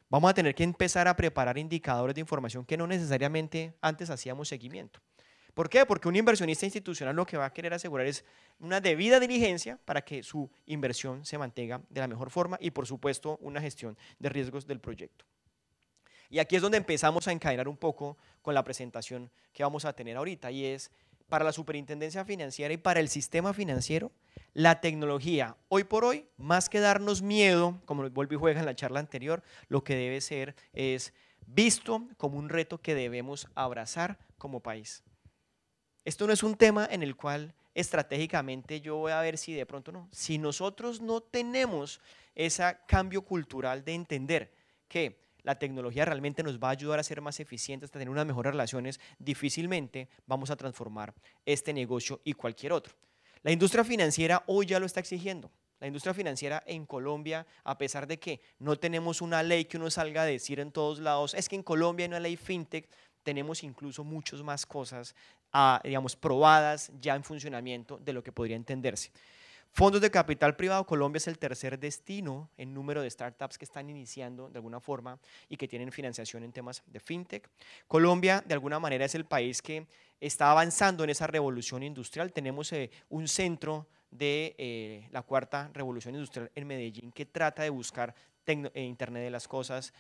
Vamos a tener que empezar a preparar indicadores de información que no necesariamente antes hacíamos seguimiento. ¿Por qué? Porque un inversionista institucional lo que va a querer asegurar es una debida diligencia para que su inversión se mantenga de la mejor forma y, por supuesto, una gestión de riesgos del proyecto. Y aquí es donde empezamos a encadenar un poco con la presentación que vamos a tener ahorita y es para la superintendencia financiera y para el sistema financiero, la tecnología, hoy por hoy, más que darnos miedo, como lo y juega en la charla anterior, lo que debe ser es visto como un reto que debemos abrazar como país. Esto no es un tema en el cual estratégicamente yo voy a ver si de pronto no. Si nosotros no tenemos ese cambio cultural de entender que la tecnología realmente nos va a ayudar a ser más eficientes, a tener unas mejores relaciones, difícilmente vamos a transformar este negocio y cualquier otro. La industria financiera hoy ya lo está exigiendo. La industria financiera en Colombia, a pesar de que no tenemos una ley que uno salga a decir en todos lados, es que en Colombia hay una ley fintech, tenemos incluso muchas más cosas, ah, digamos, probadas ya en funcionamiento de lo que podría entenderse. Fondos de capital privado, Colombia es el tercer destino en número de startups que están iniciando de alguna forma y que tienen financiación en temas de fintech. Colombia, de alguna manera, es el país que está avanzando en esa revolución industrial. Tenemos eh, un centro de eh, la cuarta revolución industrial en Medellín que trata de buscar eh, Internet de las Cosas,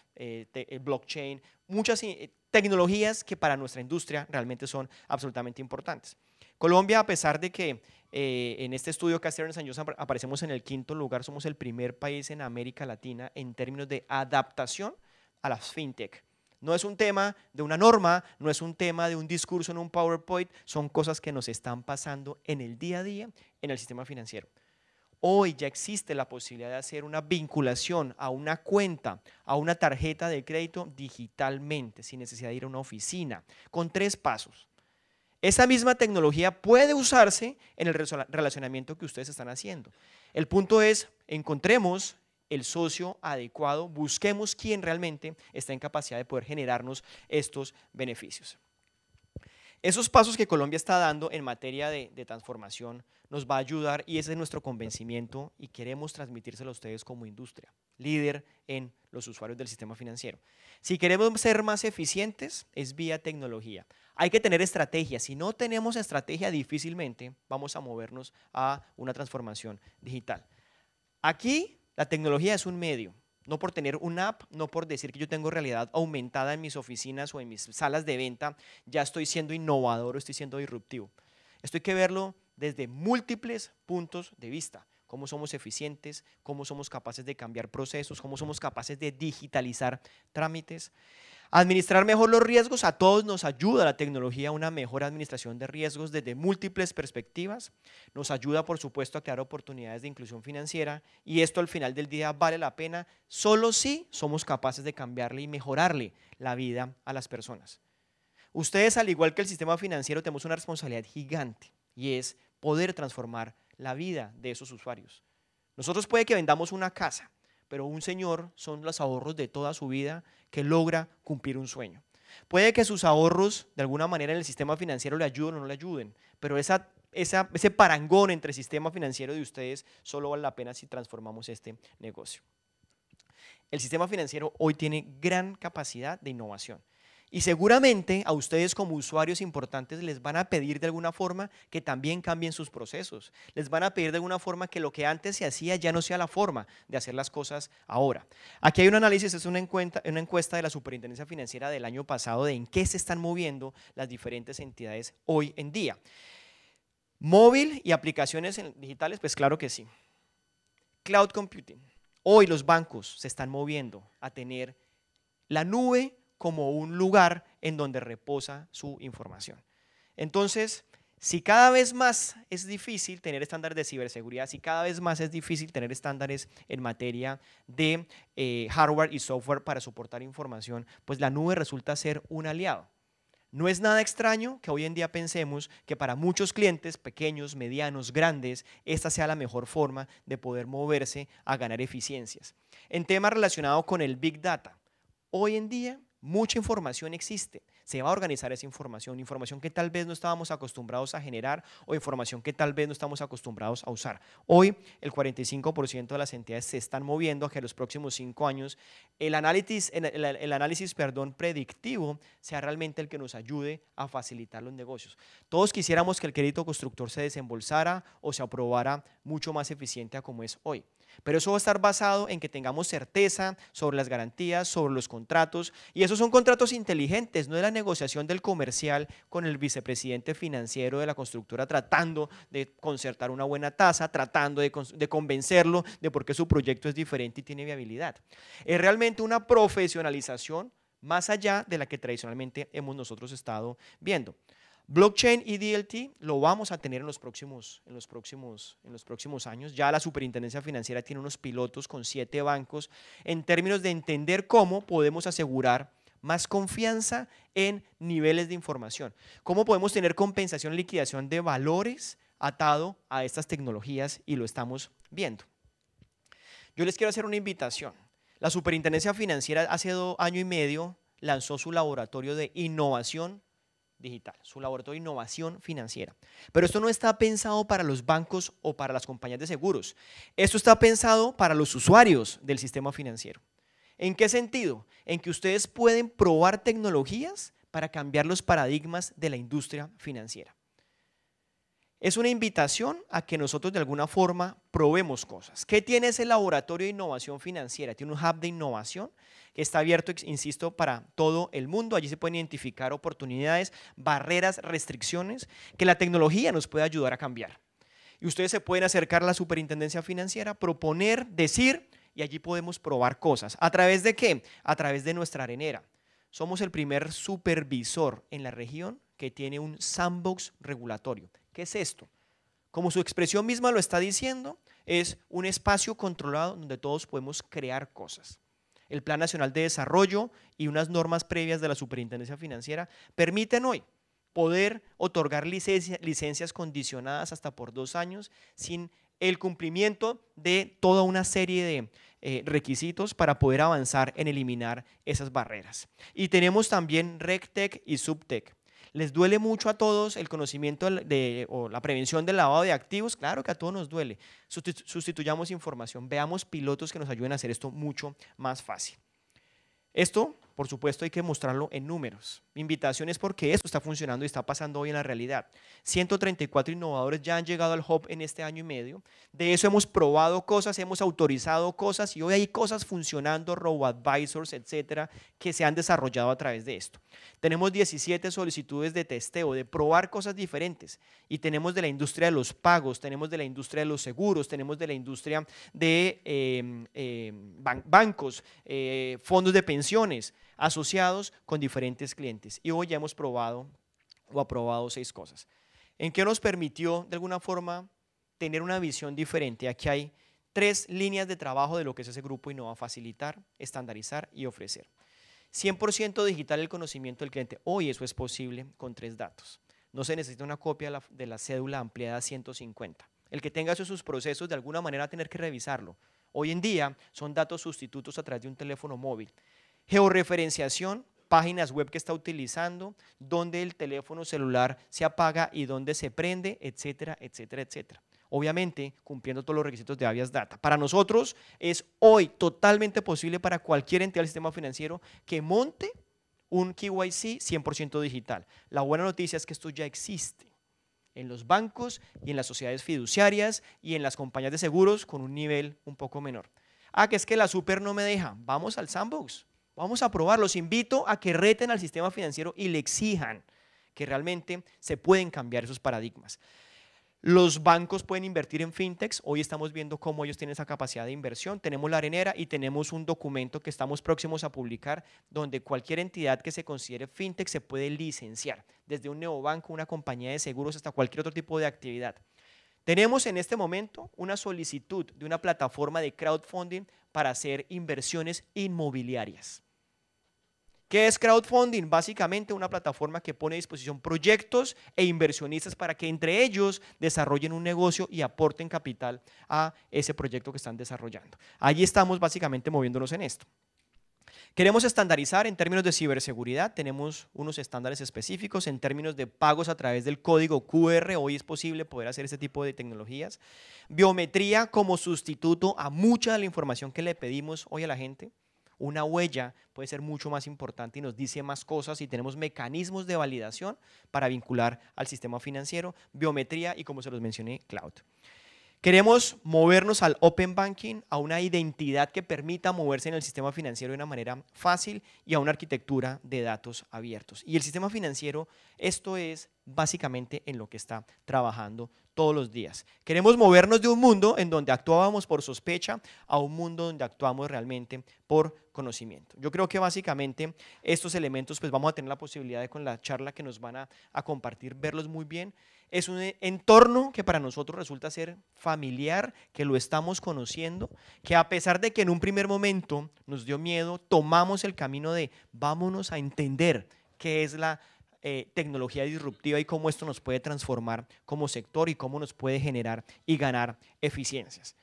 blockchain, muchas tecnologías que para nuestra industria realmente son absolutamente importantes. Colombia, a pesar de que eh, en este estudio que hicieron en aparecemos en el quinto lugar, somos el primer país en América Latina en términos de adaptación a las fintech. No es un tema de una norma, no es un tema de un discurso en un PowerPoint, son cosas que nos están pasando en el día a día en el sistema financiero. Hoy ya existe la posibilidad de hacer una vinculación a una cuenta, a una tarjeta de crédito digitalmente, sin necesidad de ir a una oficina, con tres pasos. Esa misma tecnología puede usarse en el relacionamiento que ustedes están haciendo. El punto es, encontremos el socio adecuado, busquemos quién realmente está en capacidad de poder generarnos estos beneficios. Esos pasos que Colombia está dando en materia de, transformación nos va a ayudar y ese es nuestro convencimiento y queremos transmitírselo a ustedes como industria, líder en los usuarios del sistema financiero. Si queremos ser más eficientes, es vía tecnología. Hay que tener estrategia. Si no tenemos estrategia, difícilmente vamos a movernos a una transformación digital. Aquí la tecnología es un medio, no por tener una app, no por decir que yo tengo realidad aumentada en mis oficinas o en mis salas de venta, ya estoy siendo innovador o estoy siendo disruptivo. Esto hay que verlo desde múltiples puntos de vista cómo somos eficientes, cómo somos capaces de cambiar procesos, cómo somos capaces de digitalizar trámites. Administrar mejor los riesgos a todos nos ayuda la tecnología a una mejor administración de riesgos desde múltiples perspectivas. Nos ayuda, por supuesto, a crear oportunidades de inclusión financiera y esto al final del día vale la pena solo si somos capaces de cambiarle y mejorarle la vida a las personas. Ustedes, al igual que el sistema financiero, tenemos una responsabilidad gigante y es poder transformar la vida de esos usuarios. Nosotros puede que vendamos una casa, pero un señor son los ahorros de toda su vida que logra cumplir un sueño. Puede que sus ahorros de alguna manera en el sistema financiero le ayuden o no le ayuden, pero esa, ese parangón entre el sistema financiero de ustedes solo vale la pena si transformamos este negocio. El sistema financiero hoy tiene gran capacidad de innovación. Y seguramente a ustedes como usuarios importantes les van a pedir de alguna forma que también cambien sus procesos. Les van a pedir de alguna forma que lo que antes se hacía ya no sea la forma de hacer las cosas ahora. Aquí hay un análisis, es una encuesta, una encuesta de la Superintendencia Financiera del año pasado de en qué se están moviendo las diferentes entidades hoy en día. Móvil y aplicaciones digitales, pues claro que sí. Cloud computing. Hoy los bancos se están moviendo a tener la nube como un lugar en donde reposa su información. Entonces, si cada vez más es difícil tener estándares de ciberseguridad, si cada vez más es difícil tener estándares en materia de eh, hardware y software para soportar información, pues la nube resulta ser un aliado. No es nada extraño que hoy en día pensemos que para muchos clientes, pequeños, medianos, grandes, esta sea la mejor forma de poder moverse a ganar eficiencias. En temas relacionados con el Big Data, hoy en día Mucha información existe, se va a organizar esa información, información que tal vez no estábamos acostumbrados a generar o información que tal vez no estamos acostumbrados a usar. Hoy el 45% de las entidades se están moviendo a que los próximos cinco años el análisis, perdón, predictivo sea realmente el que nos ayude a facilitar los negocios. Todos quisiéramos que el crédito constructor se desembolsara o se aprobara mucho más eficiente a como es hoy. Pero eso va a estar basado en que tengamos certeza sobre las garantías, sobre los contratos. Y esos son contratos inteligentes, no es la negociación del comercial con el vicepresidente financiero de la constructora tratando de concertar una buena tasa, tratando de, de convencerlo de por qué su proyecto es diferente y tiene viabilidad. Es realmente una profesionalización más allá de la que tradicionalmente hemos nosotros estado viendo. Blockchain y DLT lo vamos a tener en los, próximos, en, los próximos, en los próximos años. Ya la Superintendencia Financiera tiene unos pilotos con siete bancos en términos de entender cómo podemos asegurar más confianza en niveles de información. Cómo podemos tener compensación, liquidación de valores atado a estas tecnologías y lo estamos viendo. Yo les quiero hacer una invitación. La Superintendencia Financiera hace dos año y medio lanzó su laboratorio de innovación digital, su laboratorio de innovación financiera. Pero esto no está pensado para los bancos o para las compañías de seguros. Esto está pensado para los usuarios del sistema financiero. ¿En qué sentido? En que ustedes pueden probar tecnologías para cambiar los paradigmas de la industria financiera es una invitación a que nosotros de alguna forma probemos cosas. ¿Qué tiene ese laboratorio de innovación financiera? Tiene un hub de innovación que está abierto, insisto, para todo el mundo. Allí se pueden identificar oportunidades, barreras, restricciones que la tecnología nos puede ayudar a cambiar. Y ustedes se pueden acercar a la superintendencia financiera, proponer, decir, y allí podemos probar cosas. ¿A través de qué? A través de nuestra arenera. Somos el primer supervisor en la región que tiene un sandbox regulatorio. ¿Qué es esto? Como su expresión misma lo está diciendo, es un espacio controlado donde todos podemos crear cosas. El Plan Nacional de Desarrollo y unas normas previas de la Superintendencia Financiera permiten hoy poder otorgar licencias condicionadas hasta por dos años sin el cumplimiento de toda una serie de eh, requisitos para poder avanzar en eliminar esas barreras. Y tenemos también RecTech y SubTech. ¿Les duele mucho a todos el conocimiento de, o la prevención del lavado de activos? Claro que a todos nos duele. sustituyamos información, veamos pilotos que nos ayuden a hacer esto mucho más fácil. Esto por supuesto hay que mostrarlo en números. Invitaciones porque esto está funcionando y está pasando hoy en la realidad. 134 innovadores ya han llegado al hub en este año y medio. De eso hemos probado cosas, hemos autorizado cosas y hoy hay cosas funcionando, robo-advisors, etcétera, que se han desarrollado a través de esto. Tenemos 17 solicitudes de testeo, de probar cosas diferentes y tenemos de la industria de los pagos, tenemos de la industria de los seguros, tenemos de la industria de eh, eh, bancos, eh, fondos de pensiones asociados con diferentes clientes. Y hoy ya hemos probado o aprobado seis cosas. ¿En qué nos permitió de alguna forma tener una visión diferente? Aquí hay tres líneas de trabajo de lo que es ese grupo a facilitar, estandarizar y ofrecer. 100% digital el conocimiento del cliente. Hoy eso es posible con tres datos. No se necesita una copia de la cédula ampliada 150. El que tenga esos sus procesos de alguna manera va a tener que revisarlo. Hoy en día son datos sustitutos a través de un teléfono móvil georreferenciación, páginas web que está utilizando, dónde el teléfono celular se apaga y dónde se prende, etcétera, etcétera, etcétera. Obviamente, cumpliendo todos los requisitos de Avias Data. Para nosotros es hoy totalmente posible para cualquier entidad del sistema financiero que monte un KYC 100% digital. La buena noticia es que esto ya existe en los bancos y en las sociedades fiduciarias y en las compañías de seguros con un nivel un poco menor. Ah, que es que la super no me deja. Vamos al sandbox. Vamos a probar, los invito a que reten al sistema financiero y le exijan que realmente se pueden cambiar esos paradigmas. Los bancos pueden invertir en fintechs. Hoy estamos viendo cómo ellos tienen esa capacidad de inversión. Tenemos la arenera y tenemos un documento que estamos próximos a publicar donde cualquier entidad que se considere fintech se puede licenciar, desde un banco, una compañía de seguros, hasta cualquier otro tipo de actividad. Tenemos en este momento una solicitud de una plataforma de crowdfunding para hacer inversiones inmobiliarias. ¿Qué es crowdfunding? Básicamente una plataforma que pone a disposición proyectos e inversionistas para que entre ellos desarrollen un negocio y aporten capital a ese proyecto que están desarrollando. Allí estamos básicamente moviéndonos en esto. Queremos estandarizar en términos de ciberseguridad, tenemos unos estándares específicos en términos de pagos a través del código QR, hoy es posible poder hacer este tipo de tecnologías. Biometría como sustituto a mucha de la información que le pedimos hoy a la gente. Una huella puede ser mucho más importante y nos dice más cosas y tenemos mecanismos de validación para vincular al sistema financiero, biometría y como se los mencioné, cloud. Queremos movernos al open banking, a una identidad que permita moverse en el sistema financiero de una manera fácil y a una arquitectura de datos abiertos. Y el sistema financiero, esto es básicamente en lo que está trabajando todos los días. Queremos movernos de un mundo en donde actuábamos por sospecha a un mundo donde actuamos realmente por conocimiento. Yo creo que básicamente estos elementos pues vamos a tener la posibilidad de con la charla que nos van a, a compartir verlos muy bien es un e-, entorno que para nosotros resulta ser familiar, que lo estamos conociendo, que a pesar de que en un primer momento nos dio miedo, tomamos el camino de vámonos a entender qué es la eh, tecnología disruptiva y cómo esto nos puede transformar como sector y cómo nos puede generar y ganar eficiencias.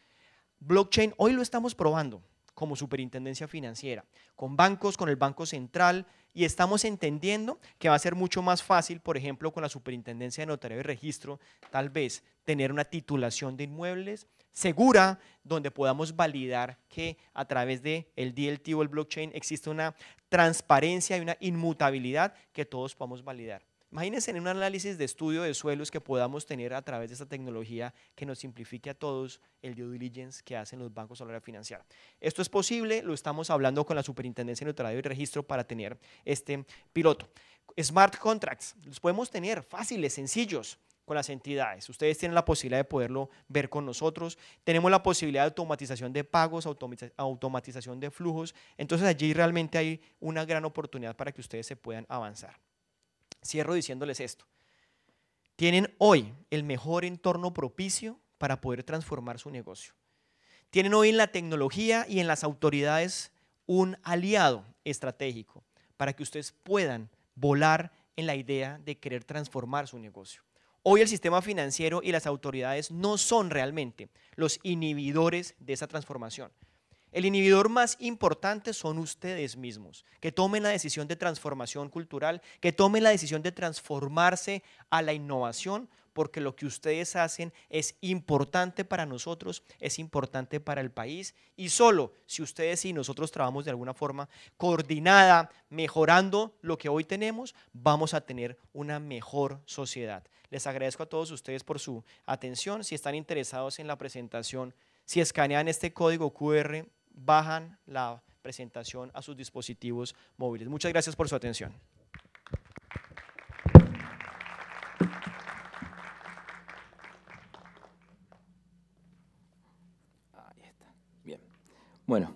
Blockchain hoy lo estamos probando como superintendencia financiera, con bancos, con el Banco Central, y estamos entendiendo que va a ser mucho más fácil, por ejemplo, con la superintendencia de notario y registro, tal vez tener una titulación de inmuebles segura, donde podamos validar que a través del el DLT o el blockchain existe una transparencia y una inmutabilidad que todos podamos validar. Imagínense en un análisis de estudio de suelos que podamos tener a través de esta tecnología que nos simplifique a todos el due diligence que hacen los bancos a la hora de financiar. Esto es posible, lo estamos hablando con la Superintendencia de neutralidad y Registro para tener este piloto. Smart contracts, los podemos tener fáciles, sencillos con las entidades. Ustedes tienen la posibilidad de poderlo ver con nosotros. Tenemos la posibilidad de automatización de pagos, automatización de flujos. Entonces allí realmente hay una gran oportunidad para que ustedes se puedan avanzar. Cierro diciéndoles esto. Tienen hoy el mejor entorno propicio para poder transformar su negocio. Tienen hoy en la tecnología y en las autoridades un aliado estratégico para que ustedes puedan volar en la idea de querer transformar su negocio. Hoy el sistema financiero y las autoridades no son realmente los inhibidores de esa transformación. El inhibidor más importante son ustedes mismos, que tomen la decisión de transformación cultural, que tomen la decisión de transformarse a la innovación, porque lo que ustedes hacen es importante para nosotros, es importante para el país, y solo si ustedes y nosotros trabajamos de alguna forma coordinada, mejorando lo que hoy tenemos, vamos a tener una mejor sociedad. Les agradezco a todos ustedes por su atención. Si están interesados en la presentación, si escanean este código QR bajan la presentación a sus dispositivos móviles. Muchas gracias por su atención. Ahí está. Bien. Bueno.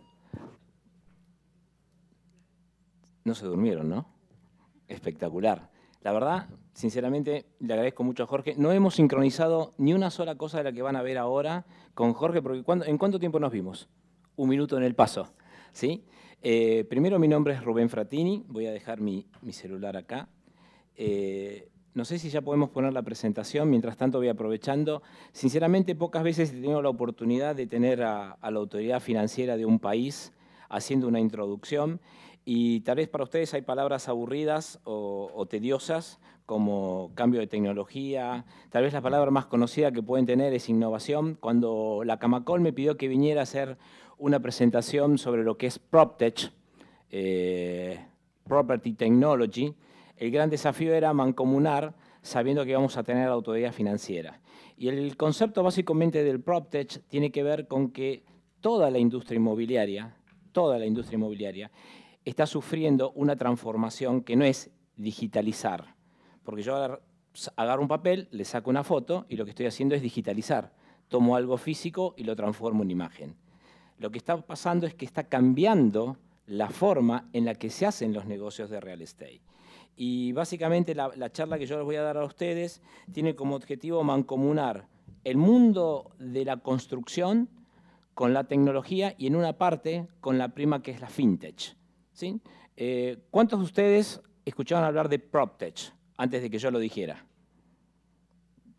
No se durmieron, ¿no? Espectacular. La verdad, sinceramente, le agradezco mucho a Jorge. No hemos sincronizado ni una sola cosa de la que van a ver ahora con Jorge, porque ¿en cuánto tiempo nos vimos? un minuto en el paso. ¿sí? Eh, primero, mi nombre es Rubén Fratini, voy a dejar mi, celular acá. Eh, no sé si ya podemos poner la presentación, mientras tanto voy aprovechando. Sinceramente, pocas veces he tenido la oportunidad de tener a, la autoridad financiera de un país haciendo una introducción y tal vez para ustedes hay palabras aburridas o, o, tediosas como cambio de tecnología, tal vez la palabra más conocida que pueden tener es innovación. Cuando la Camacol me pidió que viniera a hacer una presentación sobre lo que es PropTech, eh, Property Technology. El gran desafío era mancomunar sabiendo que vamos a tener autoridad financiera. Y el concepto básicamente del PropTech tiene que ver con que toda la industria inmobiliaria, toda la industria inmobiliaria, está sufriendo una transformación que no es digitalizar. Porque yo agarro un papel, le saco una foto y lo que estoy haciendo es digitalizar. Tomo algo físico y lo transformo en imagen lo que está pasando es que está cambiando la forma en la que se hacen los negocios de real estate. Y básicamente la, charla que yo les voy a dar a ustedes tiene como objetivo mancomunar el mundo de la construcción con la tecnología y en una parte con la prima que es la fintech. Eh, ¿Cuántos de ustedes escucharon hablar de PropTech antes de que yo lo dijera?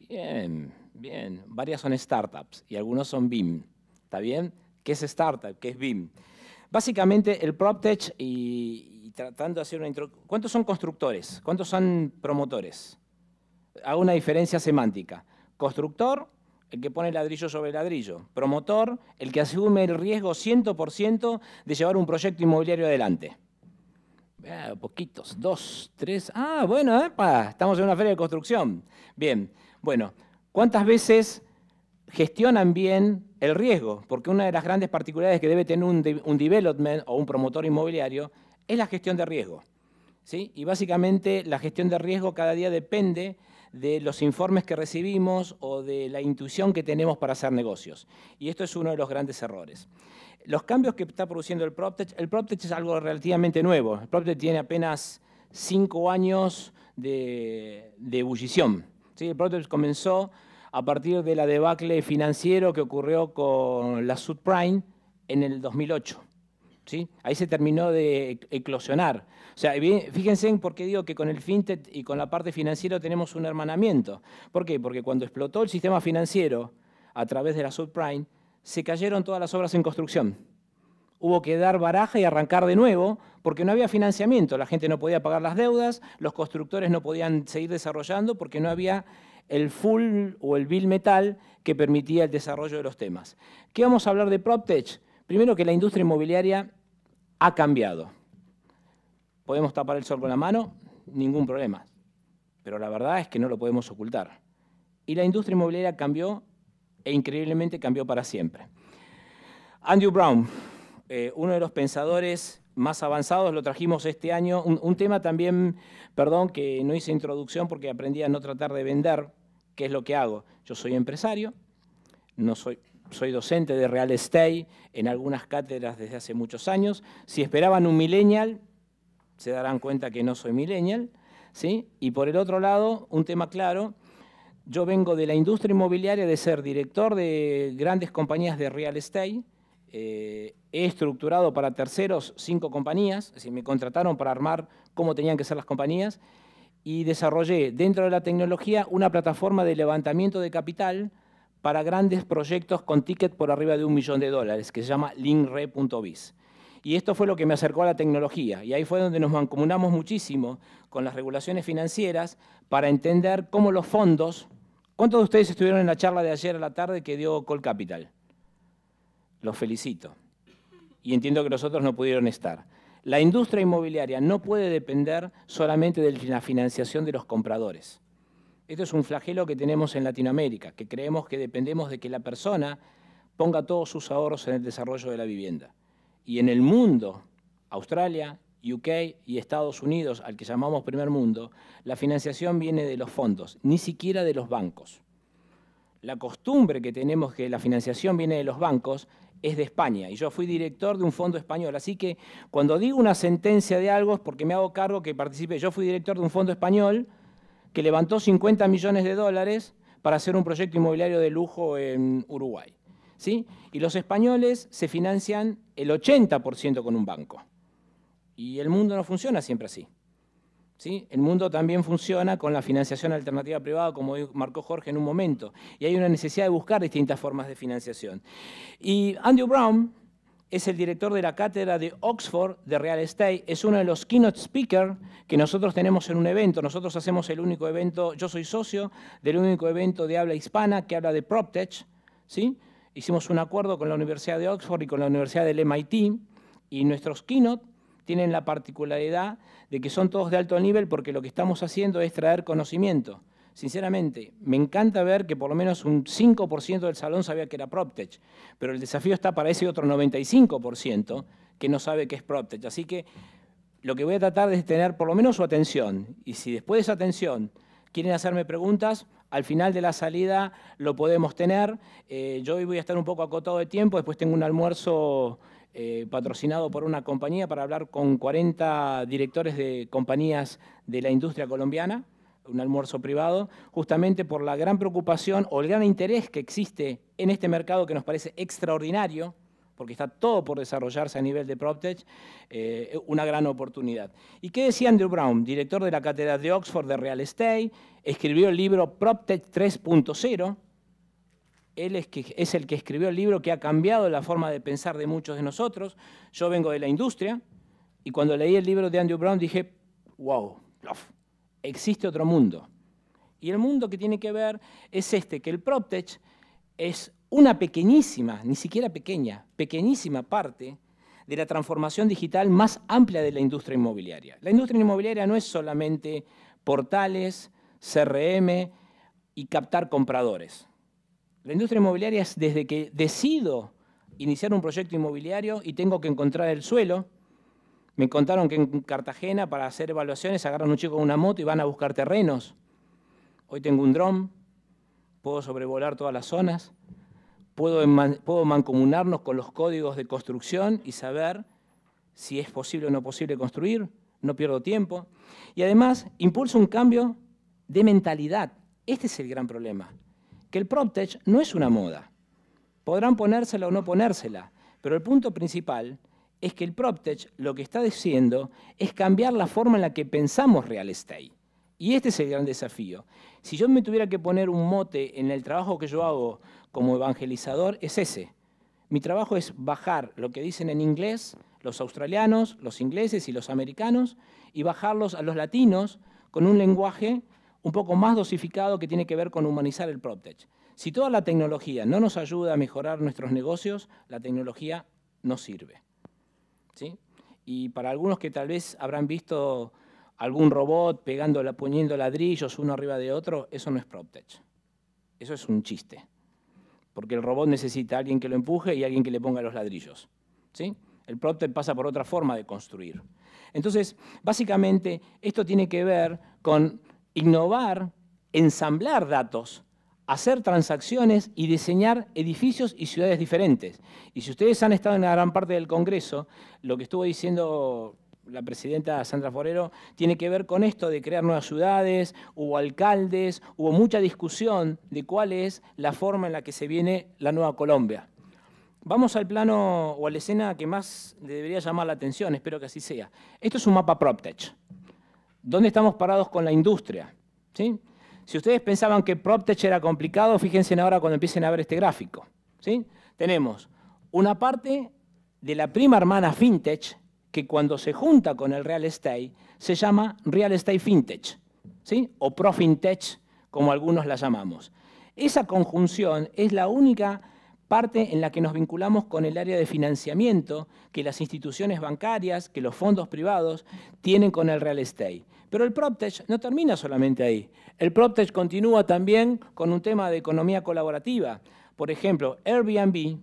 Bien, bien. Varias son startups y algunos son BIM. ¿Está bien? Qué es startup, qué es BIM. Básicamente, el PropTech y, tratando de hacer una introducción. ¿Cuántos son constructores? ¿Cuántos son promotores? Hago una diferencia semántica. Constructor, el que pone ladrillo sobre ladrillo. Promotor, el que asume el riesgo 100% de llevar un proyecto inmobiliario adelante. Ah, poquitos, dos, tres. Ah, bueno, estamos en una feria de construcción. Bien, bueno, ¿cuántas veces gestionan bien el riesgo, porque una de las grandes particularidades que debe tener un, development o un promotor inmobiliario es la gestión de riesgo. ¿sí? Y básicamente la gestión de riesgo cada día depende de los informes que recibimos o de la intuición que tenemos para hacer negocios. Y esto es uno de los grandes errores. Los cambios que está produciendo el PropTech, el PropTech es algo relativamente nuevo. El PropTech tiene apenas cinco años de, ebullición. El PropTech comenzó a partir de la debacle financiero que ocurrió con la subprime en el 2008. ¿sí? Ahí se terminó de eclosionar. O sea, fíjense en por qué digo que con el fintech y con la parte financiera tenemos un hermanamiento. ¿Por qué? Porque cuando explotó el sistema financiero a través de la subprime, se cayeron todas las obras en construcción. Hubo que dar baraja y arrancar de nuevo porque no había financiamiento. La gente no podía pagar las deudas, los constructores no podían seguir desarrollando porque no había el full o el bill metal que permitía el desarrollo de los temas. ¿Qué vamos a hablar de PropTech? Primero que la industria inmobiliaria ha cambiado. Podemos tapar el sol con la mano, ningún problema. Pero la verdad es que no lo podemos ocultar. Y la industria inmobiliaria cambió e increíblemente cambió para siempre. Andrew Brown, eh, uno de los pensadores más avanzados lo trajimos este año. Un, tema también, perdón, que no hice introducción porque aprendí a no tratar de vender, ¿qué es lo que hago. Yo soy empresario, no soy, soy docente de real estate en algunas cátedras desde hace muchos años. Si esperaban un millennial, se darán cuenta que no soy millennial. ¿sí? Y por el otro lado, un tema claro, yo vengo de la industria inmobiliaria de ser director de grandes compañías de real estate. Eh, he estructurado para terceros cinco compañías, es decir, me contrataron para armar cómo tenían que ser las compañías, y desarrollé dentro de la tecnología una plataforma de levantamiento de capital para grandes proyectos con ticket por arriba de un millón de dólares, que se llama linkre.biz. Y esto fue lo que me acercó a la tecnología, y ahí fue donde nos mancomunamos muchísimo con las regulaciones financieras para entender cómo los fondos... ¿Cuántos de ustedes estuvieron en la charla de ayer a la tarde que dio Call Capital? Los felicito y entiendo que nosotros no pudieron estar. La industria inmobiliaria no puede depender solamente de la financiación de los compradores. Esto es un flagelo que tenemos en Latinoamérica, que creemos que dependemos de que la persona ponga todos sus ahorros en el desarrollo de la vivienda. Y en el mundo, Australia, UK y Estados Unidos, al que llamamos primer mundo, la financiación viene de los fondos, ni siquiera de los bancos. La costumbre que tenemos que la financiación viene de los bancos es de España y yo fui director de un fondo español. Así que cuando digo una sentencia de algo es porque me hago cargo que participe, Yo fui director de un fondo español que levantó 50 millones de dólares para hacer un proyecto inmobiliario de lujo en Uruguay. ¿sí? Y los españoles se financian el 80% con un banco. Y el mundo no funciona siempre así. El mundo también funciona con la financiación alternativa privada, como marcó Jorge en un momento, y hay una necesidad de buscar distintas formas de financiación. Y Andrew Brown es el director de la cátedra de Oxford de Real Estate, es uno de los keynote speakers que nosotros tenemos en un evento. Nosotros hacemos el único evento, yo soy socio del único evento de habla hispana que habla de PropTech, Hicimos un acuerdo con la Universidad de Oxford y con la Universidad del MIT, y nuestros keynote tienen la particularidad de que son todos de alto nivel porque lo que estamos haciendo es traer conocimiento. Sinceramente, me encanta ver que por lo menos un 5% del salón sabía que era PropTech, pero el desafío está para ese otro 95% que no sabe que es PropTech. Así que lo que voy a tratar es tener por lo menos su atención. Y si después de esa atención quieren hacerme preguntas, al final de la salida lo podemos tener. Eh, yo hoy voy a estar un poco acotado de tiempo, después tengo un almuerzo eh, patrocinado por una compañía para hablar con 40 directores de compañías de la industria colombiana, un almuerzo privado, justamente por la gran preocupación o el gran interés que existe en este mercado que nos parece extraordinario, porque está todo por desarrollarse a nivel de PropTech, eh, una gran oportunidad. ¿Y qué decía Andrew Brown, director de la Cátedra de Oxford de Real Estate? Escribió el libro PropTech 3.0 él es, el que escribió el libro que ha cambiado la forma de pensar de muchos de nosotros. Yo vengo de la industria y cuando leí el libro de Andrew Brown dije, wow, existe otro mundo. Y el mundo que tiene que ver es este, que el PropTech es una pequeñísima, ni siquiera pequeña, pequeñísima parte de la transformación digital más amplia de la industria inmobiliaria. La industria inmobiliaria no es solamente portales, CRM y captar compradores. La industria inmobiliaria es desde que decido iniciar un proyecto inmobiliario y tengo que encontrar el suelo. Me contaron que en Cartagena para hacer evaluaciones agarran un chico con una moto y van a buscar terrenos. Hoy tengo un dron, puedo sobrevolar todas las zonas, puedo, puedo mancomunarnos con los códigos de construcción y saber si es posible o no posible construir, no pierdo tiempo. Y además impulso un cambio de mentalidad. Este es el gran problema que el PropTech no es una moda. Podrán ponérsela o no ponérsela, pero el punto principal es que el PropTech lo que está diciendo es cambiar la forma en la que pensamos real estate. Y este es el gran desafío. Si yo me tuviera que poner un mote en el trabajo que yo hago como evangelizador, es ese. Mi trabajo es bajar lo que dicen en inglés los australianos, los ingleses y los americanos, y bajarlos a los latinos con un lenguaje un poco más dosificado que tiene que ver con humanizar el PropTech. Si toda la tecnología no nos ayuda a mejorar nuestros negocios, la tecnología no sirve. ¿sí? Y para algunos que tal vez habrán visto algún robot poniendo ladrillos uno arriba de otro, eso no es PropTech. Eso es un chiste. Porque el robot necesita a alguien que lo empuje y a alguien que le ponga los ladrillos. ¿sí? El PropTech pasa por otra forma de construir. Entonces, básicamente, esto tiene que ver con innovar, ensamblar datos, hacer transacciones y diseñar edificios y ciudades diferentes. Y si ustedes han estado en la gran parte del Congreso, lo que estuvo diciendo la presidenta Sandra Forero tiene que ver con esto de crear nuevas ciudades, hubo alcaldes, hubo mucha discusión de cuál es la forma en la que se viene la nueva Colombia. Vamos al plano o a la escena que más debería llamar la atención, espero que así sea. Esto es un mapa PropTech. ¿Dónde estamos parados con la industria? ¿Sí? Si ustedes pensaban que PropTech era complicado, fíjense ahora cuando empiecen a ver este gráfico. ¿Sí? Tenemos una parte de la prima hermana FinTech, que cuando se junta con el real estate, se llama real estate FinTech, ¿sí? o ProFinTech, como algunos la llamamos. Esa conjunción es la única parte en la que nos vinculamos con el área de financiamiento que las instituciones bancarias, que los fondos privados tienen con el real estate. Pero el PropTech no termina solamente ahí. El PropTech continúa también con un tema de economía colaborativa. Por ejemplo, Airbnb,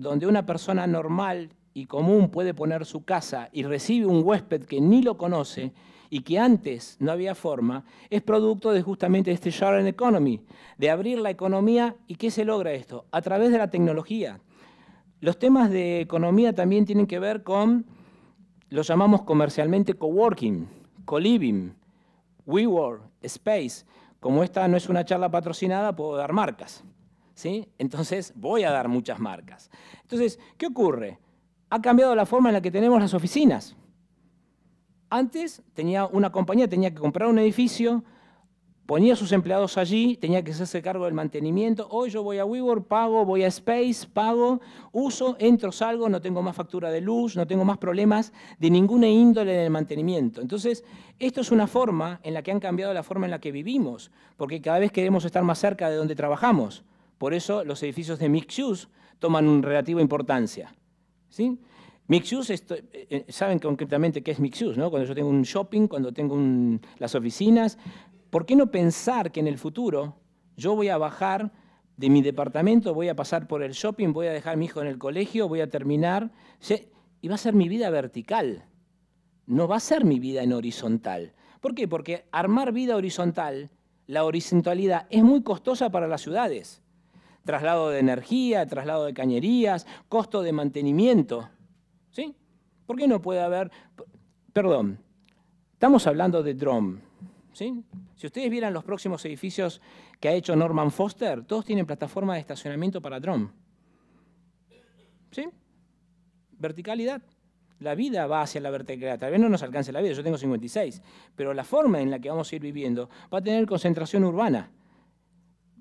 donde una persona normal y común puede poner su casa y recibe un huésped que ni lo conoce y que antes no había forma, es producto de justamente este sharing economy, de abrir la economía. ¿Y qué se logra esto? A través de la tecnología. Los temas de economía también tienen que ver con, lo llamamos comercialmente coworking, Colibim, WeWork, Space. Como esta no es una charla patrocinada, puedo dar marcas. ¿sí? Entonces voy a dar muchas marcas. Entonces, ¿qué ocurre? Ha cambiado la forma en la que tenemos las oficinas. Antes tenía una compañía, tenía que comprar un edificio, ponía a sus empleados allí, tenía que hacerse cargo del mantenimiento. Hoy yo voy a WeWork, pago, voy a Space, pago, uso, entro, salgo, no tengo más factura de luz, no tengo más problemas de ninguna índole en el mantenimiento. Entonces, esto es una forma en la que han cambiado la forma en la que vivimos, porque cada vez queremos estar más cerca de donde trabajamos. Por eso los edificios de mixed use toman una relativa importancia. ¿Sí? Mixed eh, eh, saben concretamente qué es mixed use, ¿no? Cuando yo tengo un shopping, cuando tengo las oficinas, ¿por qué no pensar que en el futuro yo voy a bajar de mi departamento, voy a pasar por el shopping, voy a dejar a mi hijo en el colegio, voy a terminar, y va a ser mi vida vertical, no va a ser mi vida en horizontal. ¿Por qué? Porque armar vida horizontal, la horizontalidad, es muy costosa para las ciudades. Traslado de energía, traslado de cañerías, costo de mantenimiento. ¿Sí? ¿Por qué no puede haber... Perdón, estamos hablando de drone. Si ustedes vieran los próximos edificios que ha hecho Norman Foster, todos tienen plataforma de estacionamiento para dron. Verticalidad. La vida va hacia la verticalidad. Tal vez no nos alcance la vida, yo tengo 56, pero la forma en la que vamos a ir viviendo va a tener concentración urbana.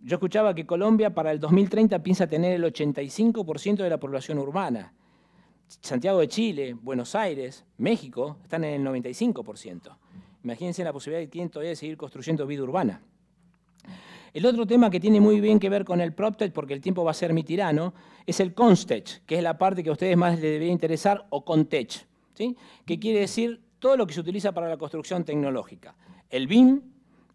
Yo escuchaba que Colombia para el 2030 piensa tener el 85% de la población urbana. Santiago de Chile, Buenos Aires, México están en el 95%. Imagínense la posibilidad que tienen todavía de seguir construyendo vida urbana. El otro tema que tiene muy bien que ver con el PropTech, porque el tiempo va a ser mi tirano, es el ConStech, que es la parte que a ustedes más les debería interesar, o ConTech, ¿sí? que quiere decir todo lo que se utiliza para la construcción tecnológica. El BIM,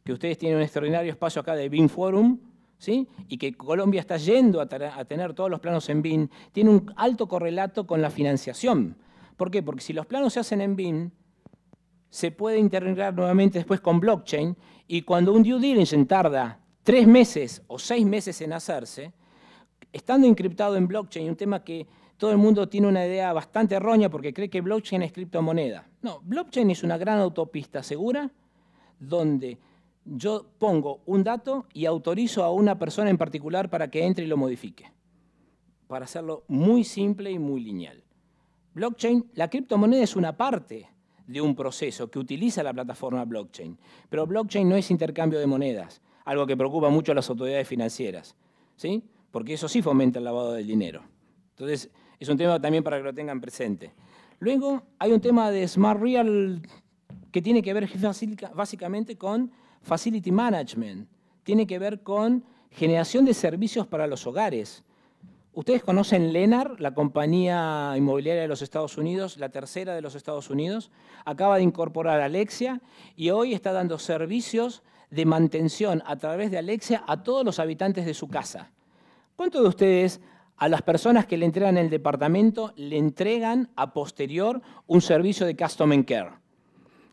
que ustedes tienen un extraordinario espacio acá de BIM Forum, ¿sí? y que Colombia está yendo a, a tener todos los planos en BIM, tiene un alto correlato con la financiación. ¿Por qué? Porque si los planos se hacen en BIM, se puede integrar nuevamente después con blockchain y cuando un due diligence tarda tres meses o seis meses en hacerse, estando encriptado en blockchain, un tema que todo el mundo tiene una idea bastante errónea porque cree que blockchain es criptomoneda. No, blockchain es una gran autopista segura donde yo pongo un dato y autorizo a una persona en particular para que entre y lo modifique, para hacerlo muy simple y muy lineal. Blockchain, la criptomoneda es una parte de un proceso que utiliza la plataforma blockchain. Pero blockchain no es intercambio de monedas, algo que preocupa mucho a las autoridades financieras, ¿sí? porque eso sí fomenta el lavado del dinero. Entonces, es un tema también para que lo tengan presente. Luego hay un tema de Smart Real que tiene que ver básicamente con Facility Management, tiene que ver con generación de servicios para los hogares, Ustedes conocen Lennar, la compañía inmobiliaria de los Estados Unidos, la tercera de los Estados Unidos. Acaba de incorporar a Alexia y hoy está dando servicios de mantención a través de Alexia a todos los habitantes de su casa. ¿Cuántos de ustedes a las personas que le entregan el departamento le entregan a posterior un servicio de custom Care?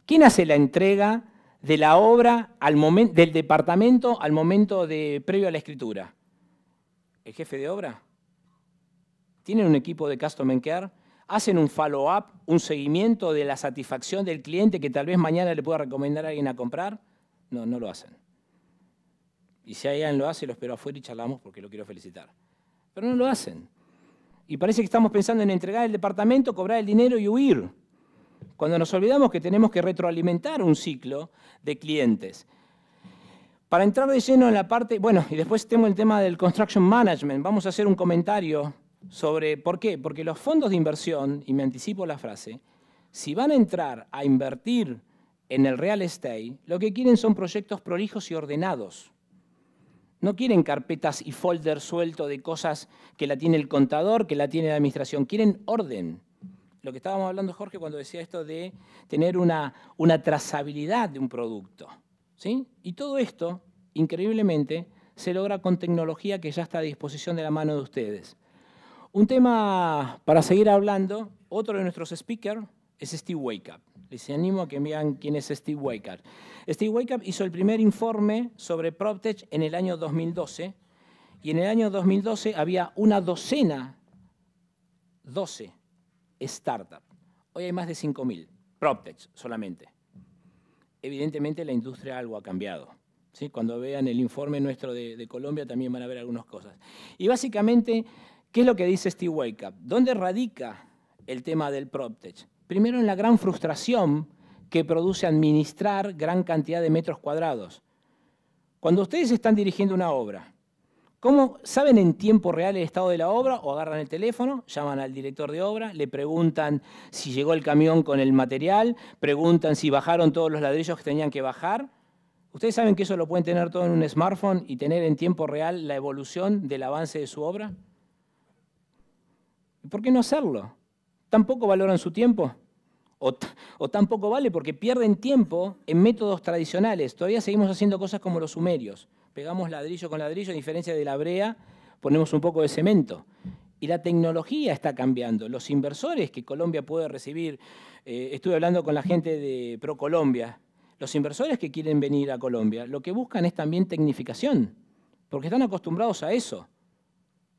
¿Quién hace la entrega de la obra del departamento al momento de previo a la escritura? ¿El jefe de obra? tienen un equipo de Customer Care, hacen un follow-up, un seguimiento de la satisfacción del cliente que tal vez mañana le pueda recomendar a alguien a comprar. No, no lo hacen. Y si alguien lo hace, lo espero afuera y charlamos porque lo quiero felicitar. Pero no lo hacen. Y parece que estamos pensando en entregar el departamento, cobrar el dinero y huir. Cuando nos olvidamos que tenemos que retroalimentar un ciclo de clientes. Para entrar de lleno en la parte, bueno, y después tengo el tema del construction management. Vamos a hacer un comentario sobre por qué, porque los fondos de inversión, y me anticipo la frase, si van a entrar a invertir en el real estate, lo que quieren son proyectos prolijos y ordenados. No quieren carpetas y folders suelto de cosas que la tiene el contador, que la tiene la administración, quieren orden. Lo que estábamos hablando, Jorge, cuando decía esto de tener una, una trazabilidad de un producto. ¿sí? Y todo esto, increíblemente, se logra con tecnología que ya está a disposición de la mano de ustedes. Un tema para seguir hablando, otro de nuestros speakers es Steve Wakeup. Les animo a que vean quién es Steve Wakeup. Steve Wakeup hizo el primer informe sobre PropTech en el año 2012 y en el año 2012 había una docena, 12 startups. Hoy hay más de 5.000, PropTech solamente. Evidentemente la industria algo ha cambiado. ¿sí? Cuando vean el informe nuestro de, de Colombia también van a ver algunas cosas. Y básicamente ¿Qué es lo que dice Steve Up? ¿Dónde radica el tema del PropTech? Primero en la gran frustración que produce administrar gran cantidad de metros cuadrados. Cuando ustedes están dirigiendo una obra, ¿cómo saben en tiempo real el estado de la obra o agarran el teléfono, llaman al director de obra, le preguntan si llegó el camión con el material, preguntan si bajaron todos los ladrillos que tenían que bajar? ¿Ustedes saben que eso lo pueden tener todo en un smartphone y tener en tiempo real la evolución del avance de su obra? ¿Por qué no hacerlo? ¿Tampoco valoran su tiempo? O, tampoco vale porque pierden tiempo en métodos tradicionales. Todavía seguimos haciendo cosas como los sumerios. Pegamos ladrillo con ladrillo, a diferencia de la brea, ponemos un poco de cemento. Y la tecnología está cambiando. Los inversores que Colombia puede recibir, eh, estuve hablando con la gente de ProColombia, los inversores que quieren venir a Colombia, lo que buscan es también tecnificación, porque están acostumbrados a eso.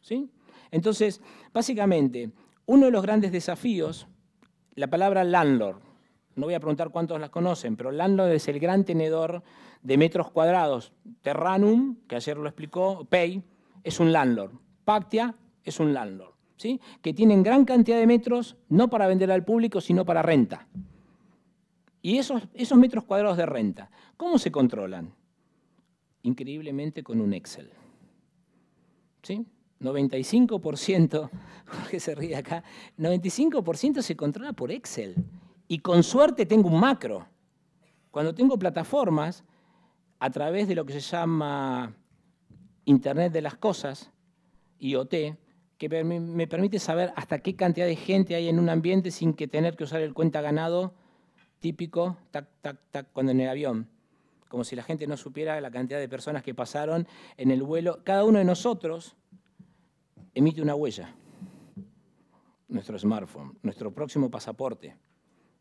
¿Sí? Entonces, básicamente, uno de los grandes desafíos, la palabra landlord, no voy a preguntar cuántos las conocen, pero landlord es el gran tenedor de metros cuadrados. Terranum, que ayer lo explicó, Pay, es un landlord. Pactia es un landlord. ¿Sí? que tienen gran cantidad de metros, no para vender al público, sino para renta. Y esos, esos metros cuadrados de renta, ¿cómo se controlan? Increíblemente con un Excel. ¿Sí? 95%, se ríe acá, 95% se controla por Excel. Y con suerte tengo un macro. Cuando tengo plataformas, a través de lo que se llama Internet de las Cosas, IoT, que me permite saber hasta qué cantidad de gente hay en un ambiente sin que tener que usar el cuenta ganado típico, tac, tac, tac, cuando en el avión. Como si la gente no supiera la cantidad de personas que pasaron en el vuelo. Cada uno de nosotros emite una huella. Nuestro smartphone, nuestro próximo pasaporte,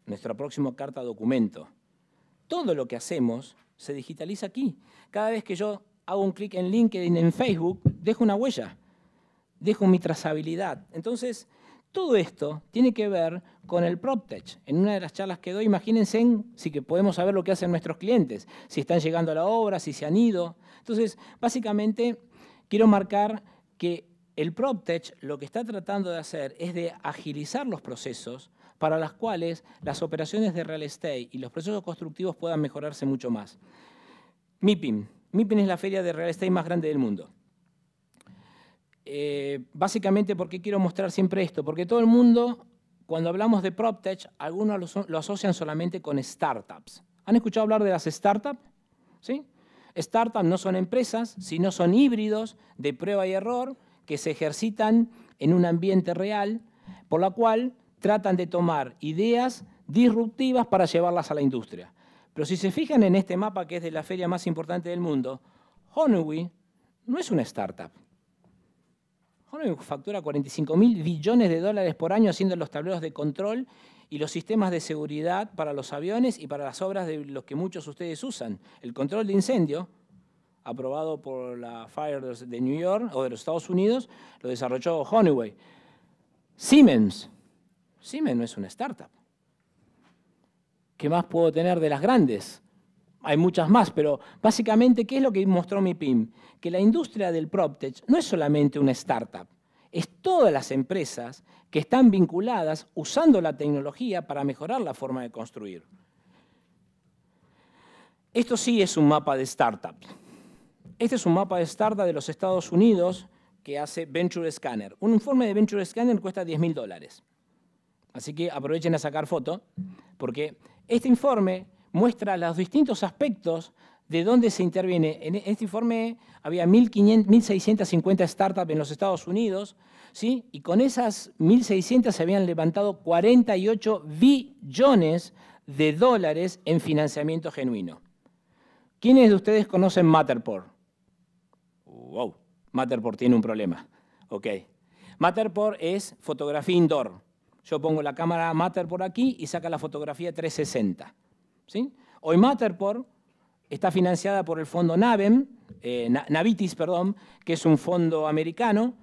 nuestra próxima carta documento. Todo lo que hacemos se digitaliza aquí. Cada vez que yo hago un clic en LinkedIn, en Facebook, dejo una huella, dejo mi trazabilidad. Entonces, todo esto tiene que ver con el PropTech. En una de las charlas que doy, imagínense si que podemos saber lo que hacen nuestros clientes, si están llegando a la obra, si se han ido. Entonces, básicamente, quiero marcar que el PropTech lo que está tratando de hacer es de agilizar los procesos para las cuales las operaciones de real estate y los procesos constructivos puedan mejorarse mucho más. MIPIM. MIPIM es la feria de real estate más grande del mundo. Eh, básicamente, porque quiero mostrar siempre esto? Porque todo el mundo, cuando hablamos de PropTech, algunos lo, asocian solamente con startups. ¿Han escuchado hablar de las startups? ¿Sí? Startups no son empresas, sino son híbridos de prueba y error, que se ejercitan en un ambiente real, por la cual tratan de tomar ideas disruptivas para llevarlas a la industria. Pero si se fijan en este mapa que es de la feria más importante del mundo, Honeywell no es una startup. Honeywell factura 45 mil billones de dólares por año haciendo los tableros de control y los sistemas de seguridad para los aviones y para las obras de los que muchos de ustedes usan. El control de incendio, aprobado por la Fire de New York o de los Estados Unidos, lo desarrolló Honeywell. Siemens. Siemens no es una startup. ¿Qué más puedo tener de las grandes? Hay muchas más, pero básicamente, ¿qué es lo que mostró mi PIM? Que la industria del PropTech no es solamente una startup, es todas las empresas que están vinculadas usando la tecnología para mejorar la forma de construir. Esto sí es un mapa de startups. Este es un mapa de startup de los Estados Unidos que hace Venture Scanner. Un informe de Venture Scanner cuesta 10 mil dólares. Así que aprovechen a sacar foto, porque este informe muestra los distintos aspectos de dónde se interviene. En este informe había 1.650 startups en los Estados Unidos, ¿sí? y con esas 1.600 se habían levantado 48 billones de dólares en financiamiento genuino. ¿Quiénes de ustedes conocen Matterport? wow, Matterport tiene un problema. Ok. Matterport es fotografía indoor. Yo pongo la cámara Matterport aquí y saca la fotografía 360. ¿Sí? Hoy Matterport está financiada por el fondo Naven, eh, Navitis, perdón, que es un fondo americano.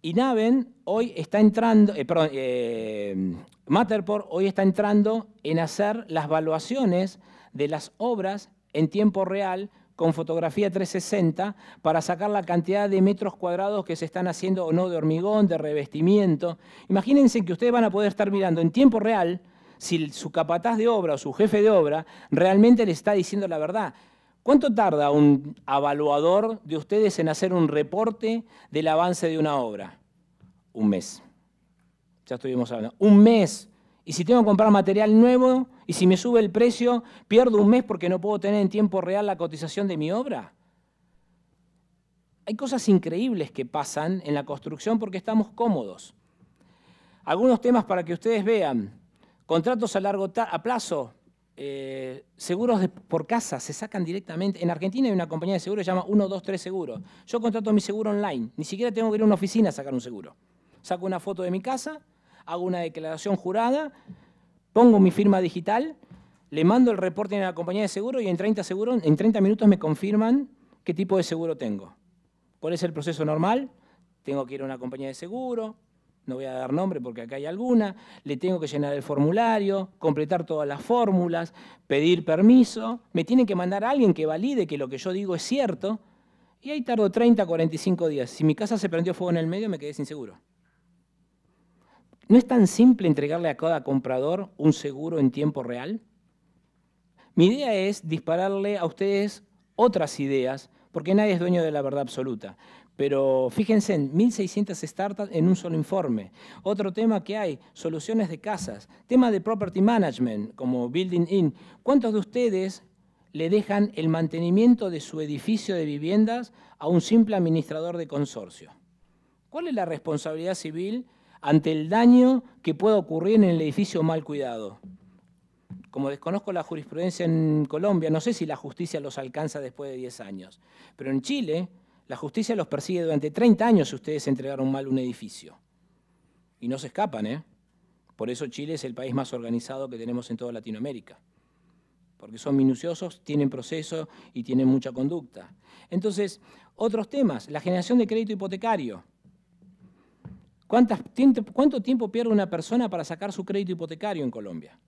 Y Naven hoy está entrando, eh, eh, Matterport hoy está entrando en hacer las valuaciones de las obras en tiempo real con fotografía 360 para sacar la cantidad de metros cuadrados que se están haciendo o no de hormigón, de revestimiento. Imagínense que ustedes van a poder estar mirando en tiempo real si su capataz de obra o su jefe de obra realmente le está diciendo la verdad. ¿Cuánto tarda un evaluador de ustedes en hacer un reporte del avance de una obra? Un mes. Ya estuvimos hablando. Un mes y si tengo que comprar material nuevo y si me sube el precio, pierdo un mes porque no puedo tener en tiempo real la cotización de mi obra. Hay cosas increíbles que pasan en la construcción porque estamos cómodos. Algunos temas para que ustedes vean. Contratos a largo plazo, eh, seguros por casa se sacan directamente. En Argentina hay una compañía de seguros que se llama 123 Seguros. Yo contrato mi seguro online, ni siquiera tengo que ir a una oficina a sacar un seguro. Saco una foto de mi casa, hago una declaración jurada, pongo mi firma digital, le mando el reporte a la compañía de seguro y en 30, en 30 minutos me confirman qué tipo de seguro tengo. ¿Cuál es el proceso normal? Tengo que ir a una compañía de seguro, no voy a dar nombre porque acá hay alguna, le tengo que llenar el formulario, completar todas las fórmulas, pedir permiso, me tienen que mandar a alguien que valide que lo que yo digo es cierto, y ahí tardo 30, 45 días. Si mi casa se prendió fuego en el medio, me quedé sin seguro. ¿No es tan simple entregarle a cada comprador un seguro en tiempo real? Mi idea es dispararle a ustedes otras ideas, porque nadie es dueño de la verdad absoluta. Pero fíjense, 1.600 startups en un solo informe. Otro tema que hay, soluciones de casas. Tema de property management, como Building In. ¿Cuántos de ustedes le dejan el mantenimiento de su edificio de viviendas a un simple administrador de consorcio? ¿Cuál es la responsabilidad civil ante el daño que pueda ocurrir en el edificio mal cuidado. Como desconozco la jurisprudencia en Colombia, no sé si la justicia los alcanza después de 10 años, pero en Chile la justicia los persigue durante 30 años si ustedes entregaron mal un edificio. Y no se escapan, ¿eh? Por eso Chile es el país más organizado que tenemos en toda Latinoamérica. Porque son minuciosos, tienen proceso y tienen mucha conducta. Entonces, otros temas, la generación de crédito hipotecario. ¿Cuánto tiempo pierde una persona para sacar su crédito hipotecario en Colombia?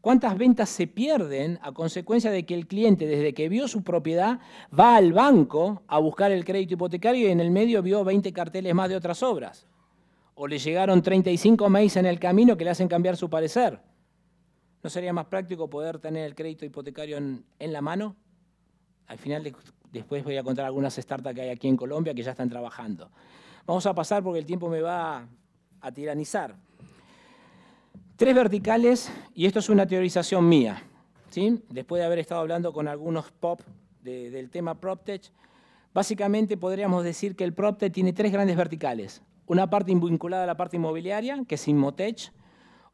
¿Cuántas ventas se pierden a consecuencia de que el cliente, desde que vio su propiedad, va al banco a buscar el crédito hipotecario y en el medio vio 20 carteles más de otras obras? ¿O le llegaron 35 mails en el camino que le hacen cambiar su parecer? ¿No sería más práctico poder tener el crédito hipotecario en, en la mano? Al final, después voy a contar algunas startups que hay aquí en Colombia que ya están trabajando. Vamos a pasar porque el tiempo me va a tiranizar. Tres verticales, y esto es una teorización mía. Después de haber estado hablando con algunos pop del tema PropTech, básicamente podríamos decir que el PropTech tiene tres grandes verticales. Una parte vinculada a la parte inmobiliaria, que es Inmotech,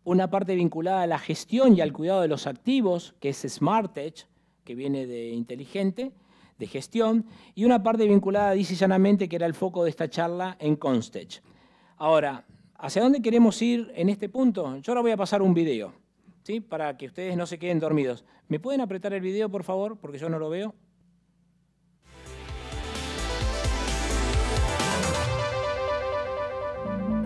una parte vinculada a la gestión y al cuidado de los activos, que es SmartTech, que viene de inteligente, de gestión y una parte vinculada, dice llanamente, que era el foco de esta charla en Constech. Ahora, ¿hacia dónde queremos ir en este punto? Yo ahora voy a pasar un video, ¿sí? para que ustedes no se queden dormidos. ¿Me pueden apretar el video, por favor? Porque yo no lo veo.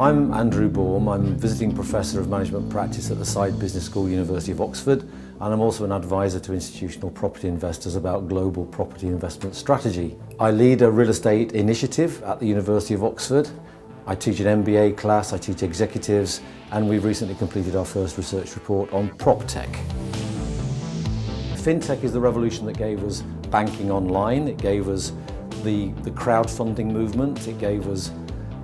I'm Andrew I'm visiting professor of management practice at the Side Business School, University of Oxford. and I'm also an advisor to institutional property investors about global property investment strategy. I lead a real estate initiative at the University of Oxford. I teach an MBA class, I teach executives, and we've recently completed our first research report on PropTech. FinTech is the revolution that gave us banking online, it gave us the, the crowdfunding movement, it gave us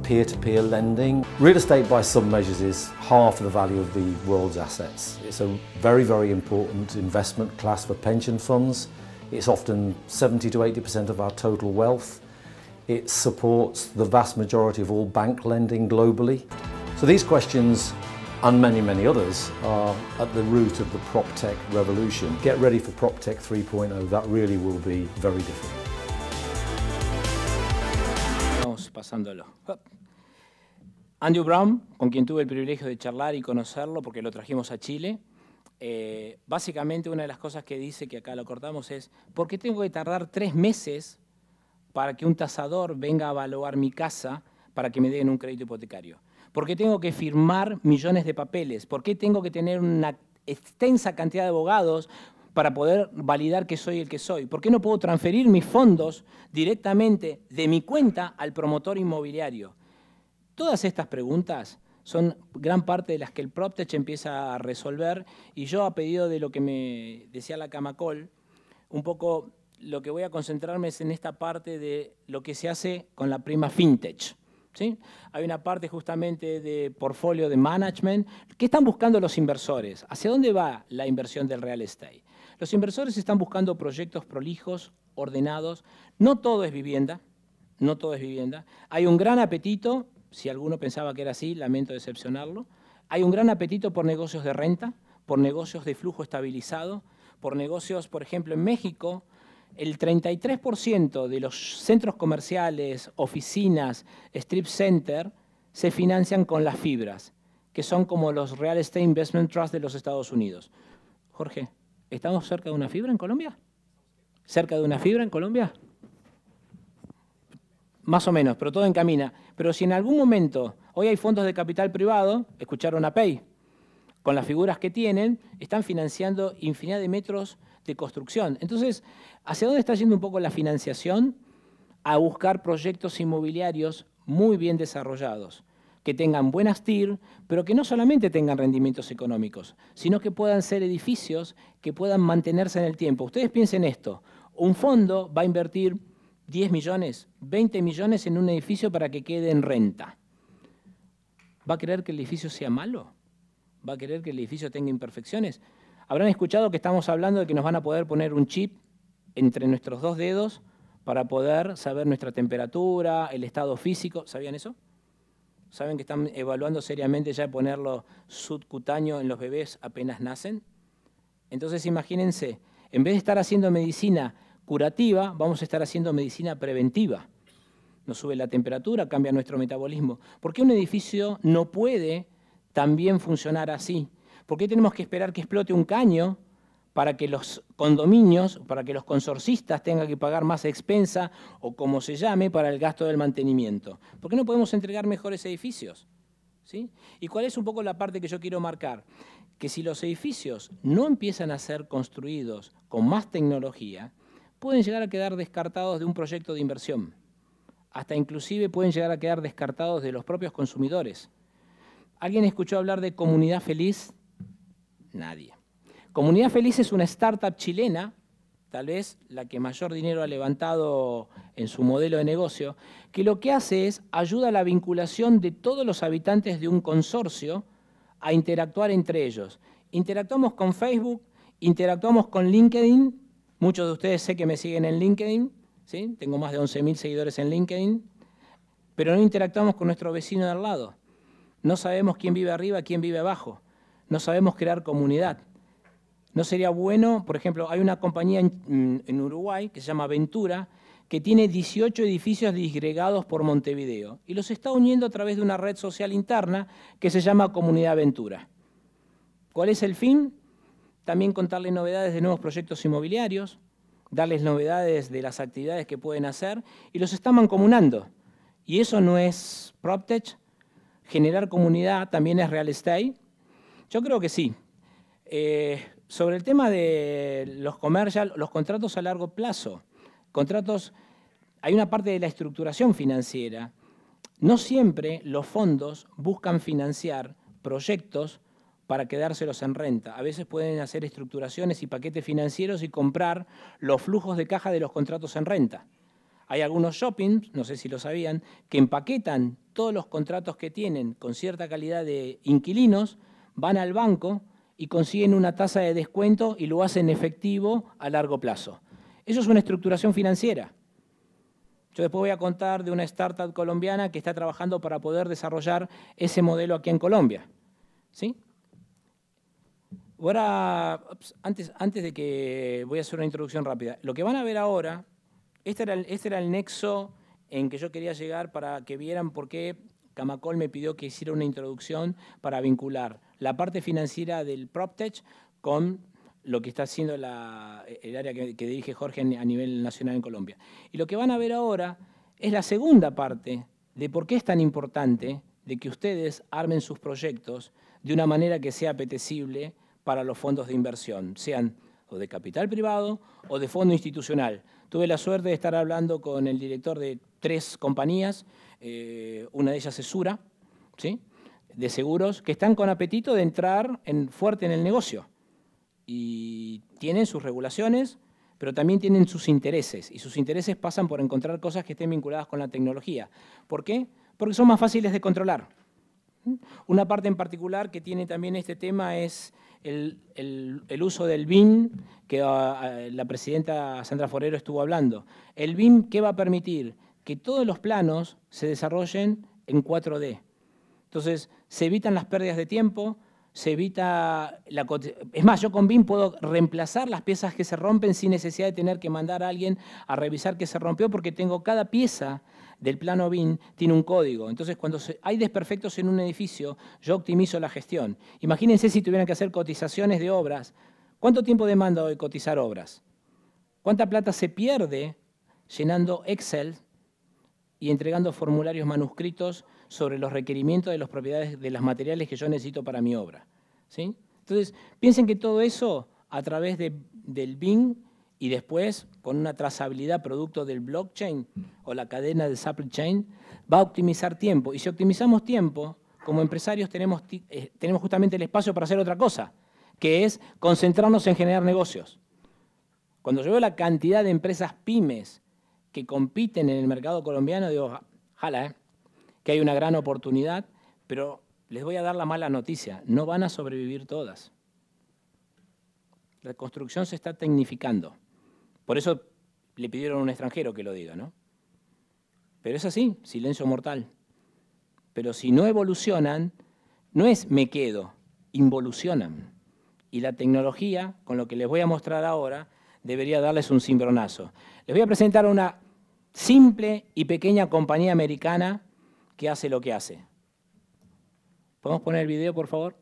peer-to-peer -peer lending. Real estate by some measures is half of the value of the world's assets. It's a very, very important investment class for pension funds. It's often 70 to 80% of our total wealth. It supports the vast majority of all bank lending globally. So these questions and many, many others are at the root of the PropTech revolution. Get ready for PropTech 3.0, that really will be very different. Andrew Brown, con quien tuve el privilegio de charlar y conocerlo porque lo trajimos a Chile, eh, básicamente una de las cosas que dice, que acá lo cortamos, es ¿por qué tengo que tardar tres meses para que un tasador venga a evaluar mi casa para que me den un crédito hipotecario? ¿Por qué tengo que firmar millones de papeles? ¿Por qué tengo que tener una extensa cantidad de abogados para poder validar que soy el que soy? ¿Por qué no puedo transferir mis fondos directamente de mi cuenta al promotor inmobiliario? Todas estas preguntas son gran parte de las que el PropTech empieza a resolver y yo a pedido de lo que me decía la Camacol, un poco lo que voy a concentrarme es en esta parte de lo que se hace con la prima fintech. ¿sí? Hay una parte justamente de portfolio de management. ¿Qué están buscando los inversores? ¿Hacia dónde va la inversión del real estate? Los inversores están buscando proyectos prolijos, ordenados. No todo es vivienda, no todo es vivienda. Hay un gran apetito, si alguno pensaba que era así, lamento decepcionarlo. Hay un gran apetito por negocios de renta, por negocios de flujo estabilizado, por negocios, por ejemplo, en México, el 33% de los centros comerciales, oficinas, strip center, se financian con las fibras, que son como los real estate investment trust de los Estados Unidos. Jorge. ¿Estamos cerca de una fibra en Colombia? ¿Cerca de una fibra en Colombia? Más o menos, pero todo encamina. Pero si en algún momento, hoy hay fondos de capital privado, escucharon a Pay, con las figuras que tienen, están financiando infinidad de metros de construcción. Entonces, ¿hacia dónde está yendo un poco la financiación? A buscar proyectos inmobiliarios muy bien desarrollados que tengan buenas TIR, pero que no solamente tengan rendimientos económicos, sino que puedan ser edificios que puedan mantenerse en el tiempo. Ustedes piensen esto, un fondo va a invertir 10 millones, 20 millones en un edificio para que quede en renta. ¿Va a creer que el edificio sea malo? ¿Va a querer que el edificio tenga imperfecciones? Habrán escuchado que estamos hablando de que nos van a poder poner un chip entre nuestros dos dedos para poder saber nuestra temperatura, el estado físico. ¿Sabían eso? saben que están evaluando seriamente ya ponerlo subcutáneo en los bebés apenas nacen. Entonces imagínense, en vez de estar haciendo medicina curativa, vamos a estar haciendo medicina preventiva. Nos sube la temperatura, cambia nuestro metabolismo. ¿Por qué un edificio no puede también funcionar así? ¿Por qué tenemos que esperar que explote un caño para que los condominios, para que los consorcistas tengan que pagar más expensa o como se llame para el gasto del mantenimiento. ¿Por qué no podemos entregar mejores edificios? ¿Sí? ¿Y cuál es un poco la parte que yo quiero marcar? Que si los edificios no empiezan a ser construidos con más tecnología, pueden llegar a quedar descartados de un proyecto de inversión. Hasta inclusive pueden llegar a quedar descartados de los propios consumidores. ¿Alguien escuchó hablar de comunidad feliz? Nadie. Comunidad Feliz es una startup chilena, tal vez la que mayor dinero ha levantado en su modelo de negocio, que lo que hace es ayuda a la vinculación de todos los habitantes de un consorcio a interactuar entre ellos. Interactuamos con Facebook, interactuamos con LinkedIn, muchos de ustedes sé que me siguen en LinkedIn, ¿sí? tengo más de 11.000 seguidores en LinkedIn, pero no interactuamos con nuestro vecino de al lado. No sabemos quién vive arriba, quién vive abajo. No sabemos crear comunidad. ¿No sería bueno, por ejemplo, hay una compañía en, mm, Uruguay que se llama Ventura, que tiene 18 edificios disgregados por Montevideo y los está uniendo a través de una red social interna que se llama Comunidad Ventura. ¿Cuál es el fin? También contarles novedades de nuevos proyectos inmobiliarios, darles novedades de las actividades que pueden hacer y los está mancomunando. Y eso no es PropTech. Generar comunidad también es real estate. Yo creo que sí. Eh, sobre el tema de los comercial, los contratos a largo plazo, contratos, hay una parte de la estructuración financiera. No siempre los fondos buscan financiar proyectos para quedárselos en renta. A veces pueden hacer estructuraciones y paquetes financieros y comprar los flujos de caja de los contratos en renta. Hay algunos shoppings, no sé si lo sabían, que empaquetan todos los contratos que tienen con cierta calidad de inquilinos, van al banco, y consiguen una tasa de descuento y lo hacen efectivo a largo plazo. Eso es una estructuración financiera. Yo después voy a contar de una startup colombiana que está trabajando para poder desarrollar ese modelo aquí en Colombia. ¿Sí? Ahora, antes, antes de que voy a hacer una introducción rápida, lo que van a ver ahora, este era este era el nexo en que yo quería llegar para que vieran por qué Camacol me pidió que hiciera una introducción para vincular la parte financiera del PropTech con lo que está haciendo el área que, dirige Jorge a nivel nacional en Colombia. Y lo que van a ver ahora es la segunda parte de por qué es tan importante de que ustedes armen sus proyectos de una manera que sea apetecible para los fondos de inversión, sean o de capital privado o de fondo institucional. Tuve la suerte de estar hablando con el director de tres compañías, eh, una de ellas es Sura, ¿sí? de seguros que están con apetito de entrar en, fuerte en el negocio y tienen sus regulaciones, pero también tienen sus intereses y sus intereses pasan por encontrar cosas que estén vinculadas con la tecnología. ¿Por qué? Porque son más fáciles de controlar. Una parte en particular que tiene también este tema es el, uso del BIM, que ah, la presidenta Sandra Forero estuvo hablando. ¿El BIM qué va a permitir? Que todos los planos se desarrollen en 4D. Entonces, se evitan las pérdidas de tiempo, se evita la es más yo con BIM puedo reemplazar las piezas que se rompen sin necesidad de tener que mandar a alguien a revisar que se rompió porque tengo cada pieza del plano BIM tiene un código. Entonces, cuando hay desperfectos en un edificio, yo optimizo la gestión. Imagínense si tuvieran que hacer cotizaciones de obras, ¿cuánto tiempo demanda hoy cotizar obras? ¿Cuánta plata se pierde llenando Excel y entregando formularios manuscritos sobre los requerimientos de las propiedades de los materiales que yo necesito para mi obra. ¿sí? Entonces, piensen que todo eso a través del BIM y después con una trazabilidad producto del blockchain o la cadena de supply chain, va a optimizar tiempo. Y si optimizamos tiempo, como empresarios tenemos, eh, tenemos justamente el espacio para hacer otra cosa, que es concentrarnos en generar negocios. Cuando yo veo la cantidad de empresas pymes que compiten en el mercado colombiano, digo, jala, ¿eh? que hay una gran oportunidad, pero les voy a dar la mala noticia, no van a sobrevivir todas. La construcción se está tecnificando. Por eso le pidieron a un extranjero que lo diga, ¿no? Pero es así, silencio mortal. Pero si no evolucionan, no es me quedo, involucionan. Y la tecnología, con lo que les voy a mostrar ahora, debería darles un cimbronazo. Les voy a presentar una simple y pequeña compañía americana que hace lo que hace. ¿Podemos poner el video, por favor?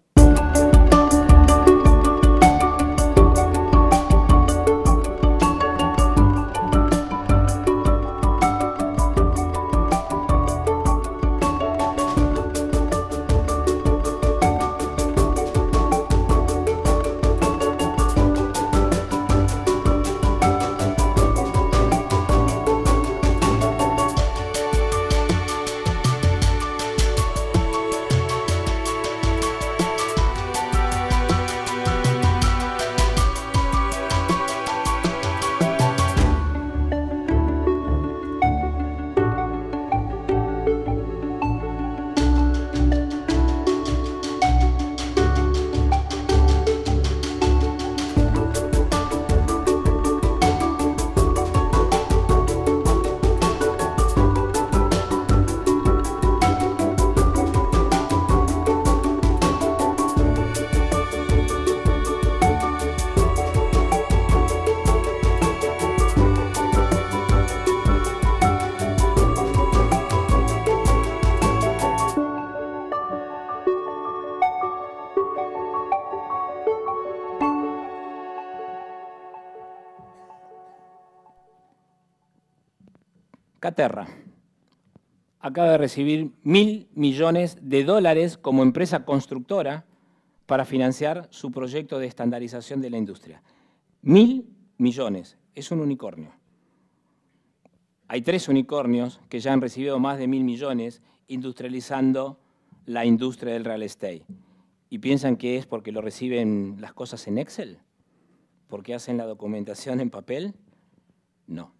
Inglaterra acaba de recibir mil millones de dólares como empresa constructora para financiar su proyecto de estandarización de la industria. Mil millones, es un unicornio. Hay tres unicornios que ya han recibido más de mil millones industrializando la industria del real estate. ¿Y piensan que es porque lo reciben las cosas en Excel? ¿Porque hacen la documentación en papel? No.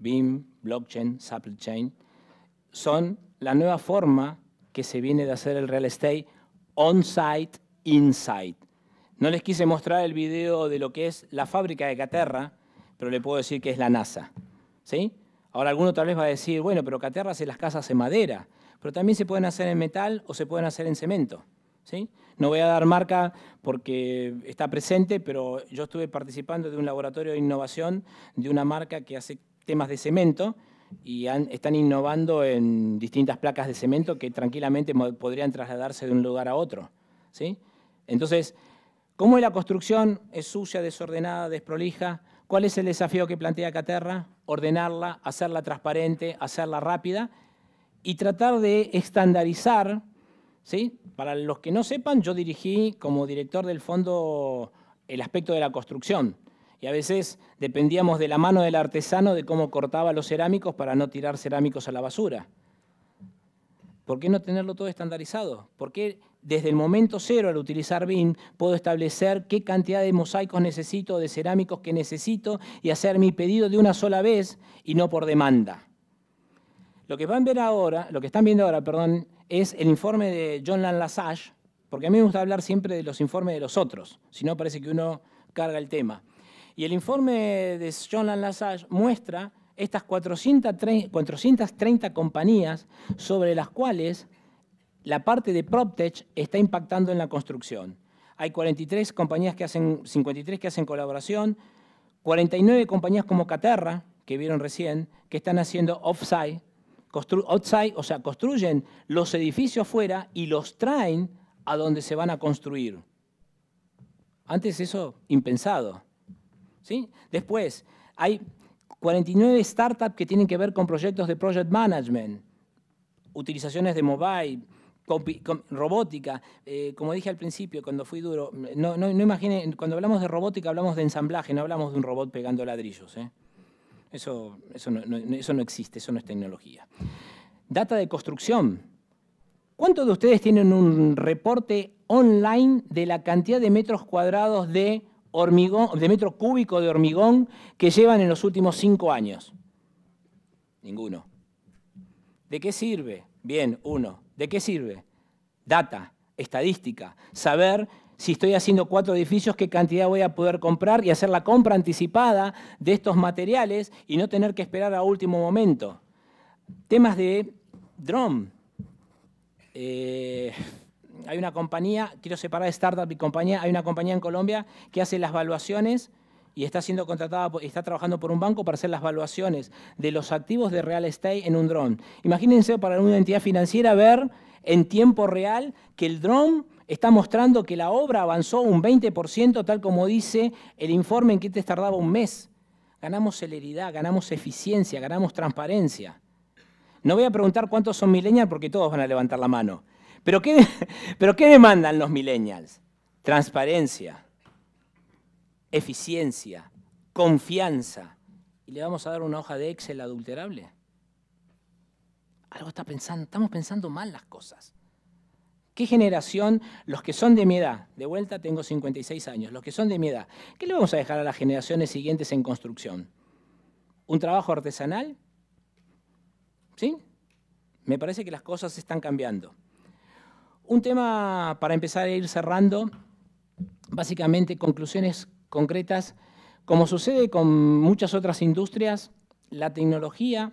BIM, blockchain, supply chain, son la nueva forma que se viene de hacer el real estate on-site, inside. No les quise mostrar el video de lo que es la fábrica de Caterra, pero le puedo decir que es la NASA. ¿sí? Ahora alguno tal vez va a decir, bueno, pero Caterra hace las casas en madera, pero también se pueden hacer en metal o se pueden hacer en cemento. ¿sí? No voy a dar marca porque está presente, pero yo estuve participando de un laboratorio de innovación de una marca que hace temas de cemento y están innovando en distintas placas de cemento que tranquilamente podrían trasladarse de un lugar a otro. ¿sí? Entonces, ¿cómo es la construcción? ¿Es sucia, desordenada, desprolija? ¿Cuál es el desafío que plantea Caterra? Ordenarla, hacerla transparente, hacerla rápida y tratar de estandarizar. ¿sí? Para los que no sepan, yo dirigí como director del fondo el aspecto de la construcción y a veces dependíamos de la mano del artesano de cómo cortaba los cerámicos para no tirar cerámicos a la basura. ¿Por qué no tenerlo todo estandarizado? ¿Por qué desde el momento cero al utilizar BIM puedo establecer qué cantidad de mosaicos necesito, de cerámicos que necesito y hacer mi pedido de una sola vez y no por demanda? Lo que van a ver ahora, lo que están viendo ahora, perdón, es el informe de John Lan porque a mí me gusta hablar siempre de los informes de los otros, si no parece que uno carga el tema. Y el informe de Sean Lassage muestra estas 430 compañías sobre las cuales la parte de PropTech está impactando en la construcción. Hay 43 compañías que hacen, 53 que hacen colaboración, 49 compañías como Caterra, que vieron recién, que están haciendo offsite, outside, o sea, construyen los edificios fuera y los traen a donde se van a construir. Antes eso impensado. ¿sí? Después, hay 49 startups que tienen que ver con proyectos de project management, utilizaciones de mobile, robótica. Eh, como dije al principio, cuando fui duro, no, no, imaginen, cuando hablamos de robótica hablamos de ensamblaje, no hablamos de un robot pegando ladrillos. ¿eh? Eso, eso, no, eso no existe, eso no es tecnología. Data de construcción. ¿Cuántos de ustedes tienen un reporte online de la cantidad de metros cuadrados de hormigón, de metro cúbico de hormigón que llevan en los últimos cinco años? Ninguno. ¿De qué sirve? Bien, uno. ¿De qué sirve? Data, estadística, saber si estoy haciendo cuatro edificios, qué cantidad voy a poder comprar y hacer la compra anticipada de estos materiales y no tener que esperar a último momento. Temas de drone eh, hay una compañía, quiero separar startup y compañía, hay una compañía en Colombia que hace las valuaciones y está siendo contratada, está trabajando por un banco para hacer las valuaciones de los activos de real estate en un dron. Imagínense para una entidad financiera ver en tiempo real que el dron está mostrando que la obra avanzó un 20%, tal como dice el informe en que te tardaba un mes. Ganamos celeridad, ganamos eficiencia, ganamos transparencia. No voy a preguntar cuántos son millennials porque todos van a levantar la mano. ¿Pero qué, pero qué demandan los millennials? Transparencia, eficiencia, confianza. ¿Y le vamos a dar una hoja de Excel adulterable? Algo está pensando, estamos pensando mal las cosas. ¿Qué generación, los que son de mi edad, de vuelta tengo 56 años, los que son de mi edad, ¿qué le vamos a dejar a las generaciones siguientes en construcción? ¿Un trabajo artesanal? ¿Sí? Me parece que las cosas están cambiando. Un tema para empezar a ir cerrando, básicamente conclusiones concretas. Como sucede con muchas otras industrias, la tecnología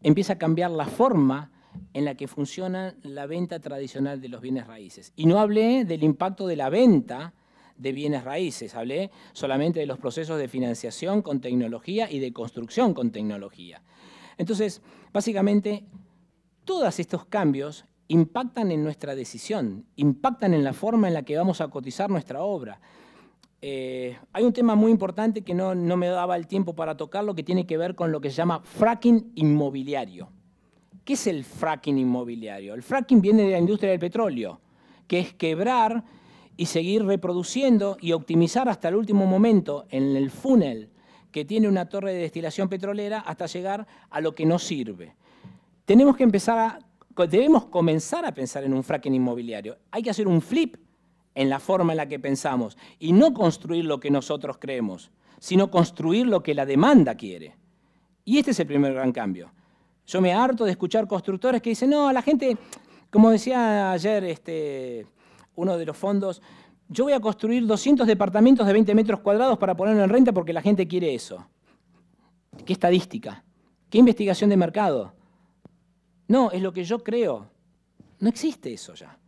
empieza a cambiar la forma en la que funciona la venta tradicional de los bienes raíces. Y no hablé del impacto de la venta de bienes raíces, hablé solamente de los procesos de financiación con tecnología y de construcción con tecnología. Entonces, básicamente, todos estos cambios impactan en nuestra decisión, impactan en la forma en la que vamos a cotizar nuestra obra. Eh, hay un tema muy importante que no, no, me daba el tiempo para tocarlo, que tiene que ver con lo que se llama fracking inmobiliario. ¿Qué es el fracking inmobiliario? El fracking viene de la industria del petróleo, que es quebrar y seguir reproduciendo y optimizar hasta el último momento en el funnel que tiene una torre de destilación petrolera hasta llegar a lo que no sirve. Tenemos que empezar a debemos comenzar a pensar en un fracking inmobiliario. Hay que hacer un flip en la forma en la que pensamos y no construir lo que nosotros creemos, sino construir lo que la demanda quiere. Y este es el primer gran cambio. Yo me harto de escuchar constructores que dicen, no, la gente, como decía ayer este, uno de los fondos, yo voy a construir 200 departamentos de 20 metros cuadrados para ponerlo en renta porque la gente quiere eso. ¿Qué estadística? ¿Qué investigación de mercado? No, es lo que yo creo. No existe eso ya.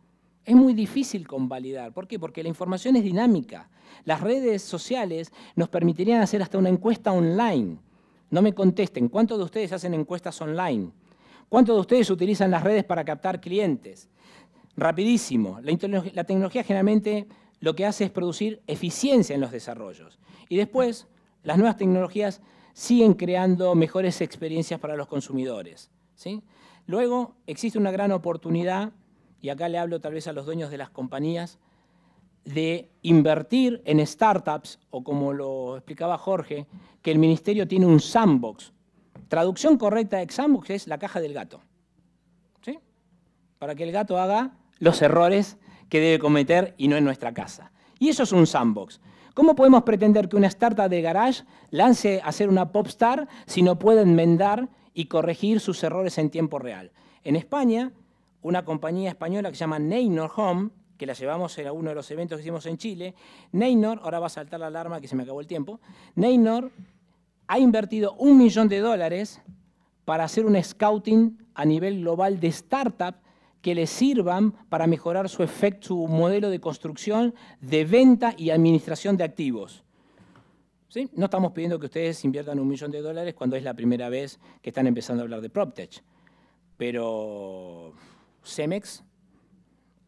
Es muy difícil convalidar. ¿Por qué? Porque la información es dinámica. Las redes sociales nos permitirían hacer hasta una encuesta online. No me contesten, ¿cuántos de ustedes hacen encuestas online? ¿Cuántos de ustedes utilizan las redes para captar clientes? Rapidísimo. La, la tecnología generalmente lo que hace es producir eficiencia en los desarrollos. Y después, las nuevas tecnologías siguen creando mejores experiencias para los consumidores. ¿sí? Luego existe una gran oportunidad, y acá le hablo tal vez a los dueños de las compañías, de invertir en startups, o como lo explicaba Jorge, que el ministerio tiene un sandbox. Traducción correcta de sandbox es la caja del gato. Para que el gato haga los errores que debe cometer y no en nuestra casa. Y eso es un sandbox. ¿Cómo podemos pretender que una startup de garage lance a ser una popstar si no puede enmendar y corregir sus errores en tiempo real. En España, una compañía española que se llama Neynor Home, que la llevamos en uno de los eventos que hicimos en Chile, Neynor, ahora va a saltar la alarma que se me acabó el tiempo, Neynor ha invertido un millón de dólares para hacer un scouting a nivel global de startups que le sirvan para mejorar su, efecto, su modelo de construcción, de venta y administración de activos. No estamos pidiendo que ustedes inviertan un millón de dólares cuando es la primera vez que están empezando a hablar de PropTech. Pero Cemex,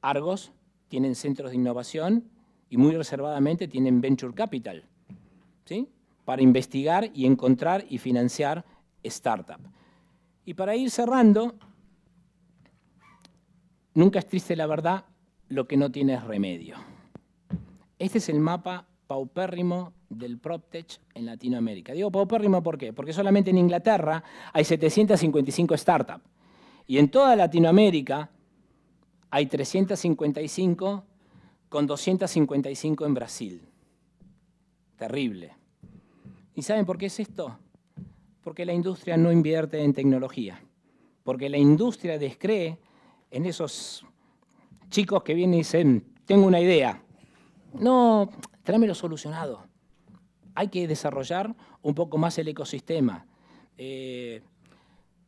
Argos, tienen centros de innovación y muy reservadamente tienen Venture Capital, ¿sí? para investigar y encontrar y financiar startups. Y para ir cerrando, nunca es triste la verdad, lo que no tiene remedio. Este es el mapa paupérrimo del PropTech en Latinoamérica. Digo paupérrimo ¿por qué? Porque solamente en Inglaterra hay 755 startups y en toda Latinoamérica hay 355 con 255 en Brasil. Terrible. ¿Y saben por qué es esto? Porque la industria no invierte en tecnología, porque la industria descree en esos chicos que vienen y dicen, tengo una idea. No, tráemelo solucionado hay que desarrollar un poco más el ecosistema. Eh,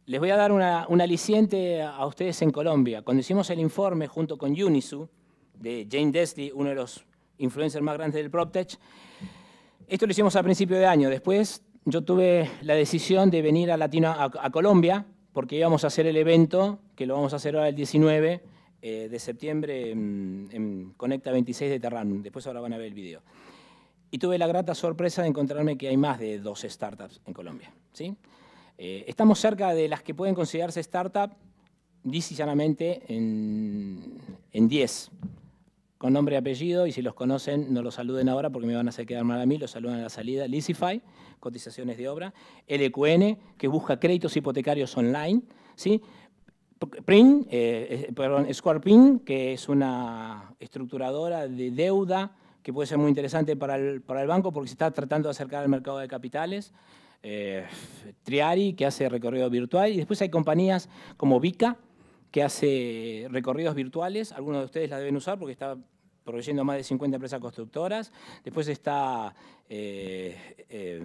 les voy a dar un aliciente a ustedes en Colombia. Cuando hicimos el informe junto con UNISU, de Jane Desley, uno de los influencers más grandes del PropTech, esto lo hicimos a principio de año. Después yo tuve la decisión de venir a, Colombia, porque íbamos a hacer el evento, que lo vamos a hacer ahora el 19 eh, de septiembre en, Conecta 26 de Terran. Después ahora van a ver el video. Y tuve la grata sorpresa de encontrarme que hay más de dos startups en Colombia. ¿sí? Eh, estamos cerca de las que pueden considerarse startup, dice llanamente, en 10, con nombre y apellido, y si los conocen, no los saluden ahora porque me van a hacer quedar mal a mí, los saludan a la salida. Lisify, cotizaciones de obra. LQN, que busca créditos hipotecarios online. ¿sí? print eh, eh, perdón, Squarepin, que es una estructuradora de deuda que puede ser muy interesante para el, para el banco porque se está tratando de acercar al mercado de capitales. Eh, Triari, que hace recorrido virtual, y después hay compañías como Vica, que hace recorridos virtuales. Algunos de ustedes la deben usar porque está proveyendo más de 50 empresas constructoras. Después está eh, eh,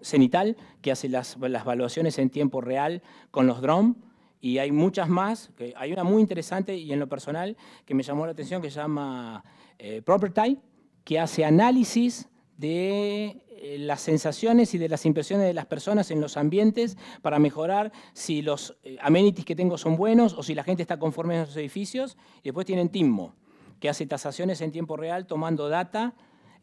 Cenital, que hace las, las, valuaciones en tiempo real con los drones. Y hay muchas más. Que hay una muy interesante y en lo personal que me llamó la atención que se llama Property, que hace análisis de eh, las sensaciones y de las impresiones de las personas en los ambientes para mejorar si los eh, amenities que tengo son buenos o si la gente está conforme en los edificios. Y después tienen Timo, que hace tasaciones en tiempo real tomando data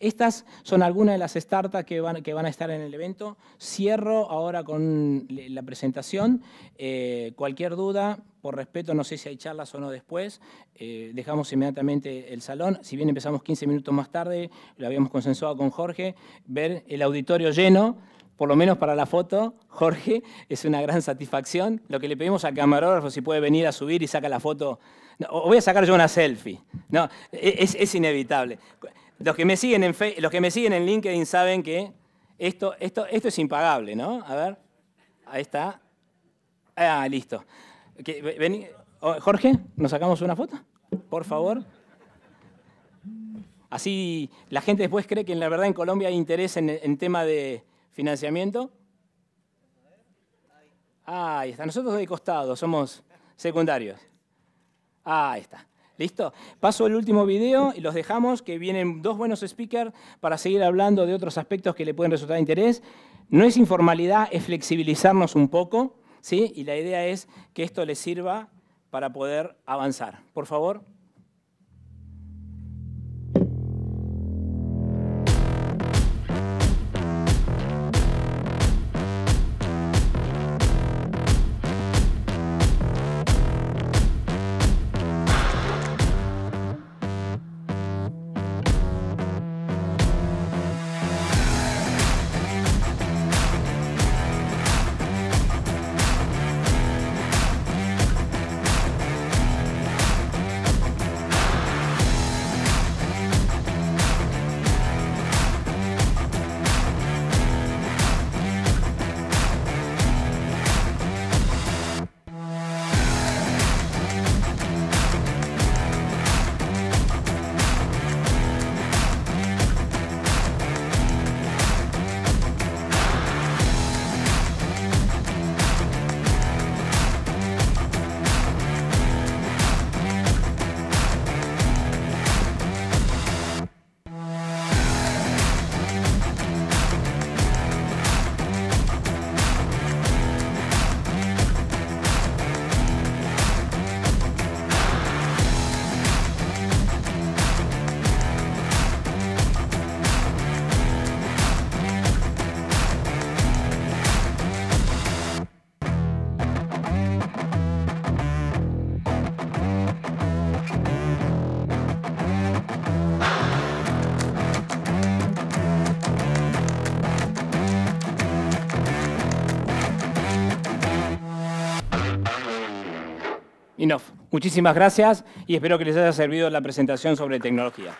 estas son algunas de las startups que van, a estar en el evento. Cierro ahora con la presentación. Eh, cualquier duda, por respeto, no sé si hay charlas o no después, eh, dejamos inmediatamente el salón. Si bien empezamos 15 minutos más tarde, lo habíamos consensuado con Jorge, ver el auditorio lleno, por lo menos para la foto, Jorge, es una gran satisfacción. Lo que le pedimos al camarógrafo, si puede venir a subir y saca la foto, o voy a sacar yo una selfie, no, e, es inevitable. Los que me siguen en, los que me siguen en LinkedIn saben que esto, esto, esto es impagable, ¿no? A ver, ahí está. Ah, listo. Oh, Jorge, ¿nos sacamos una foto? Por favor. Así la gente después cree que en la verdad en Colombia hay interés en, en tema de financiamiento. Ah, ahí está. Nosotros de costado somos secundarios. Ah, ahí está. ¿Listo? Paso el último video y los dejamos, que vienen dos buenos speakers para seguir hablando de otros aspectos que le pueden resultar de interés. No es informalidad, es flexibilizarnos un poco, ¿sí? Y la idea es que esto les sirva para poder avanzar. Por favor. Muchísimas gracias y espero que les haya servido la presentación sobre tecnología.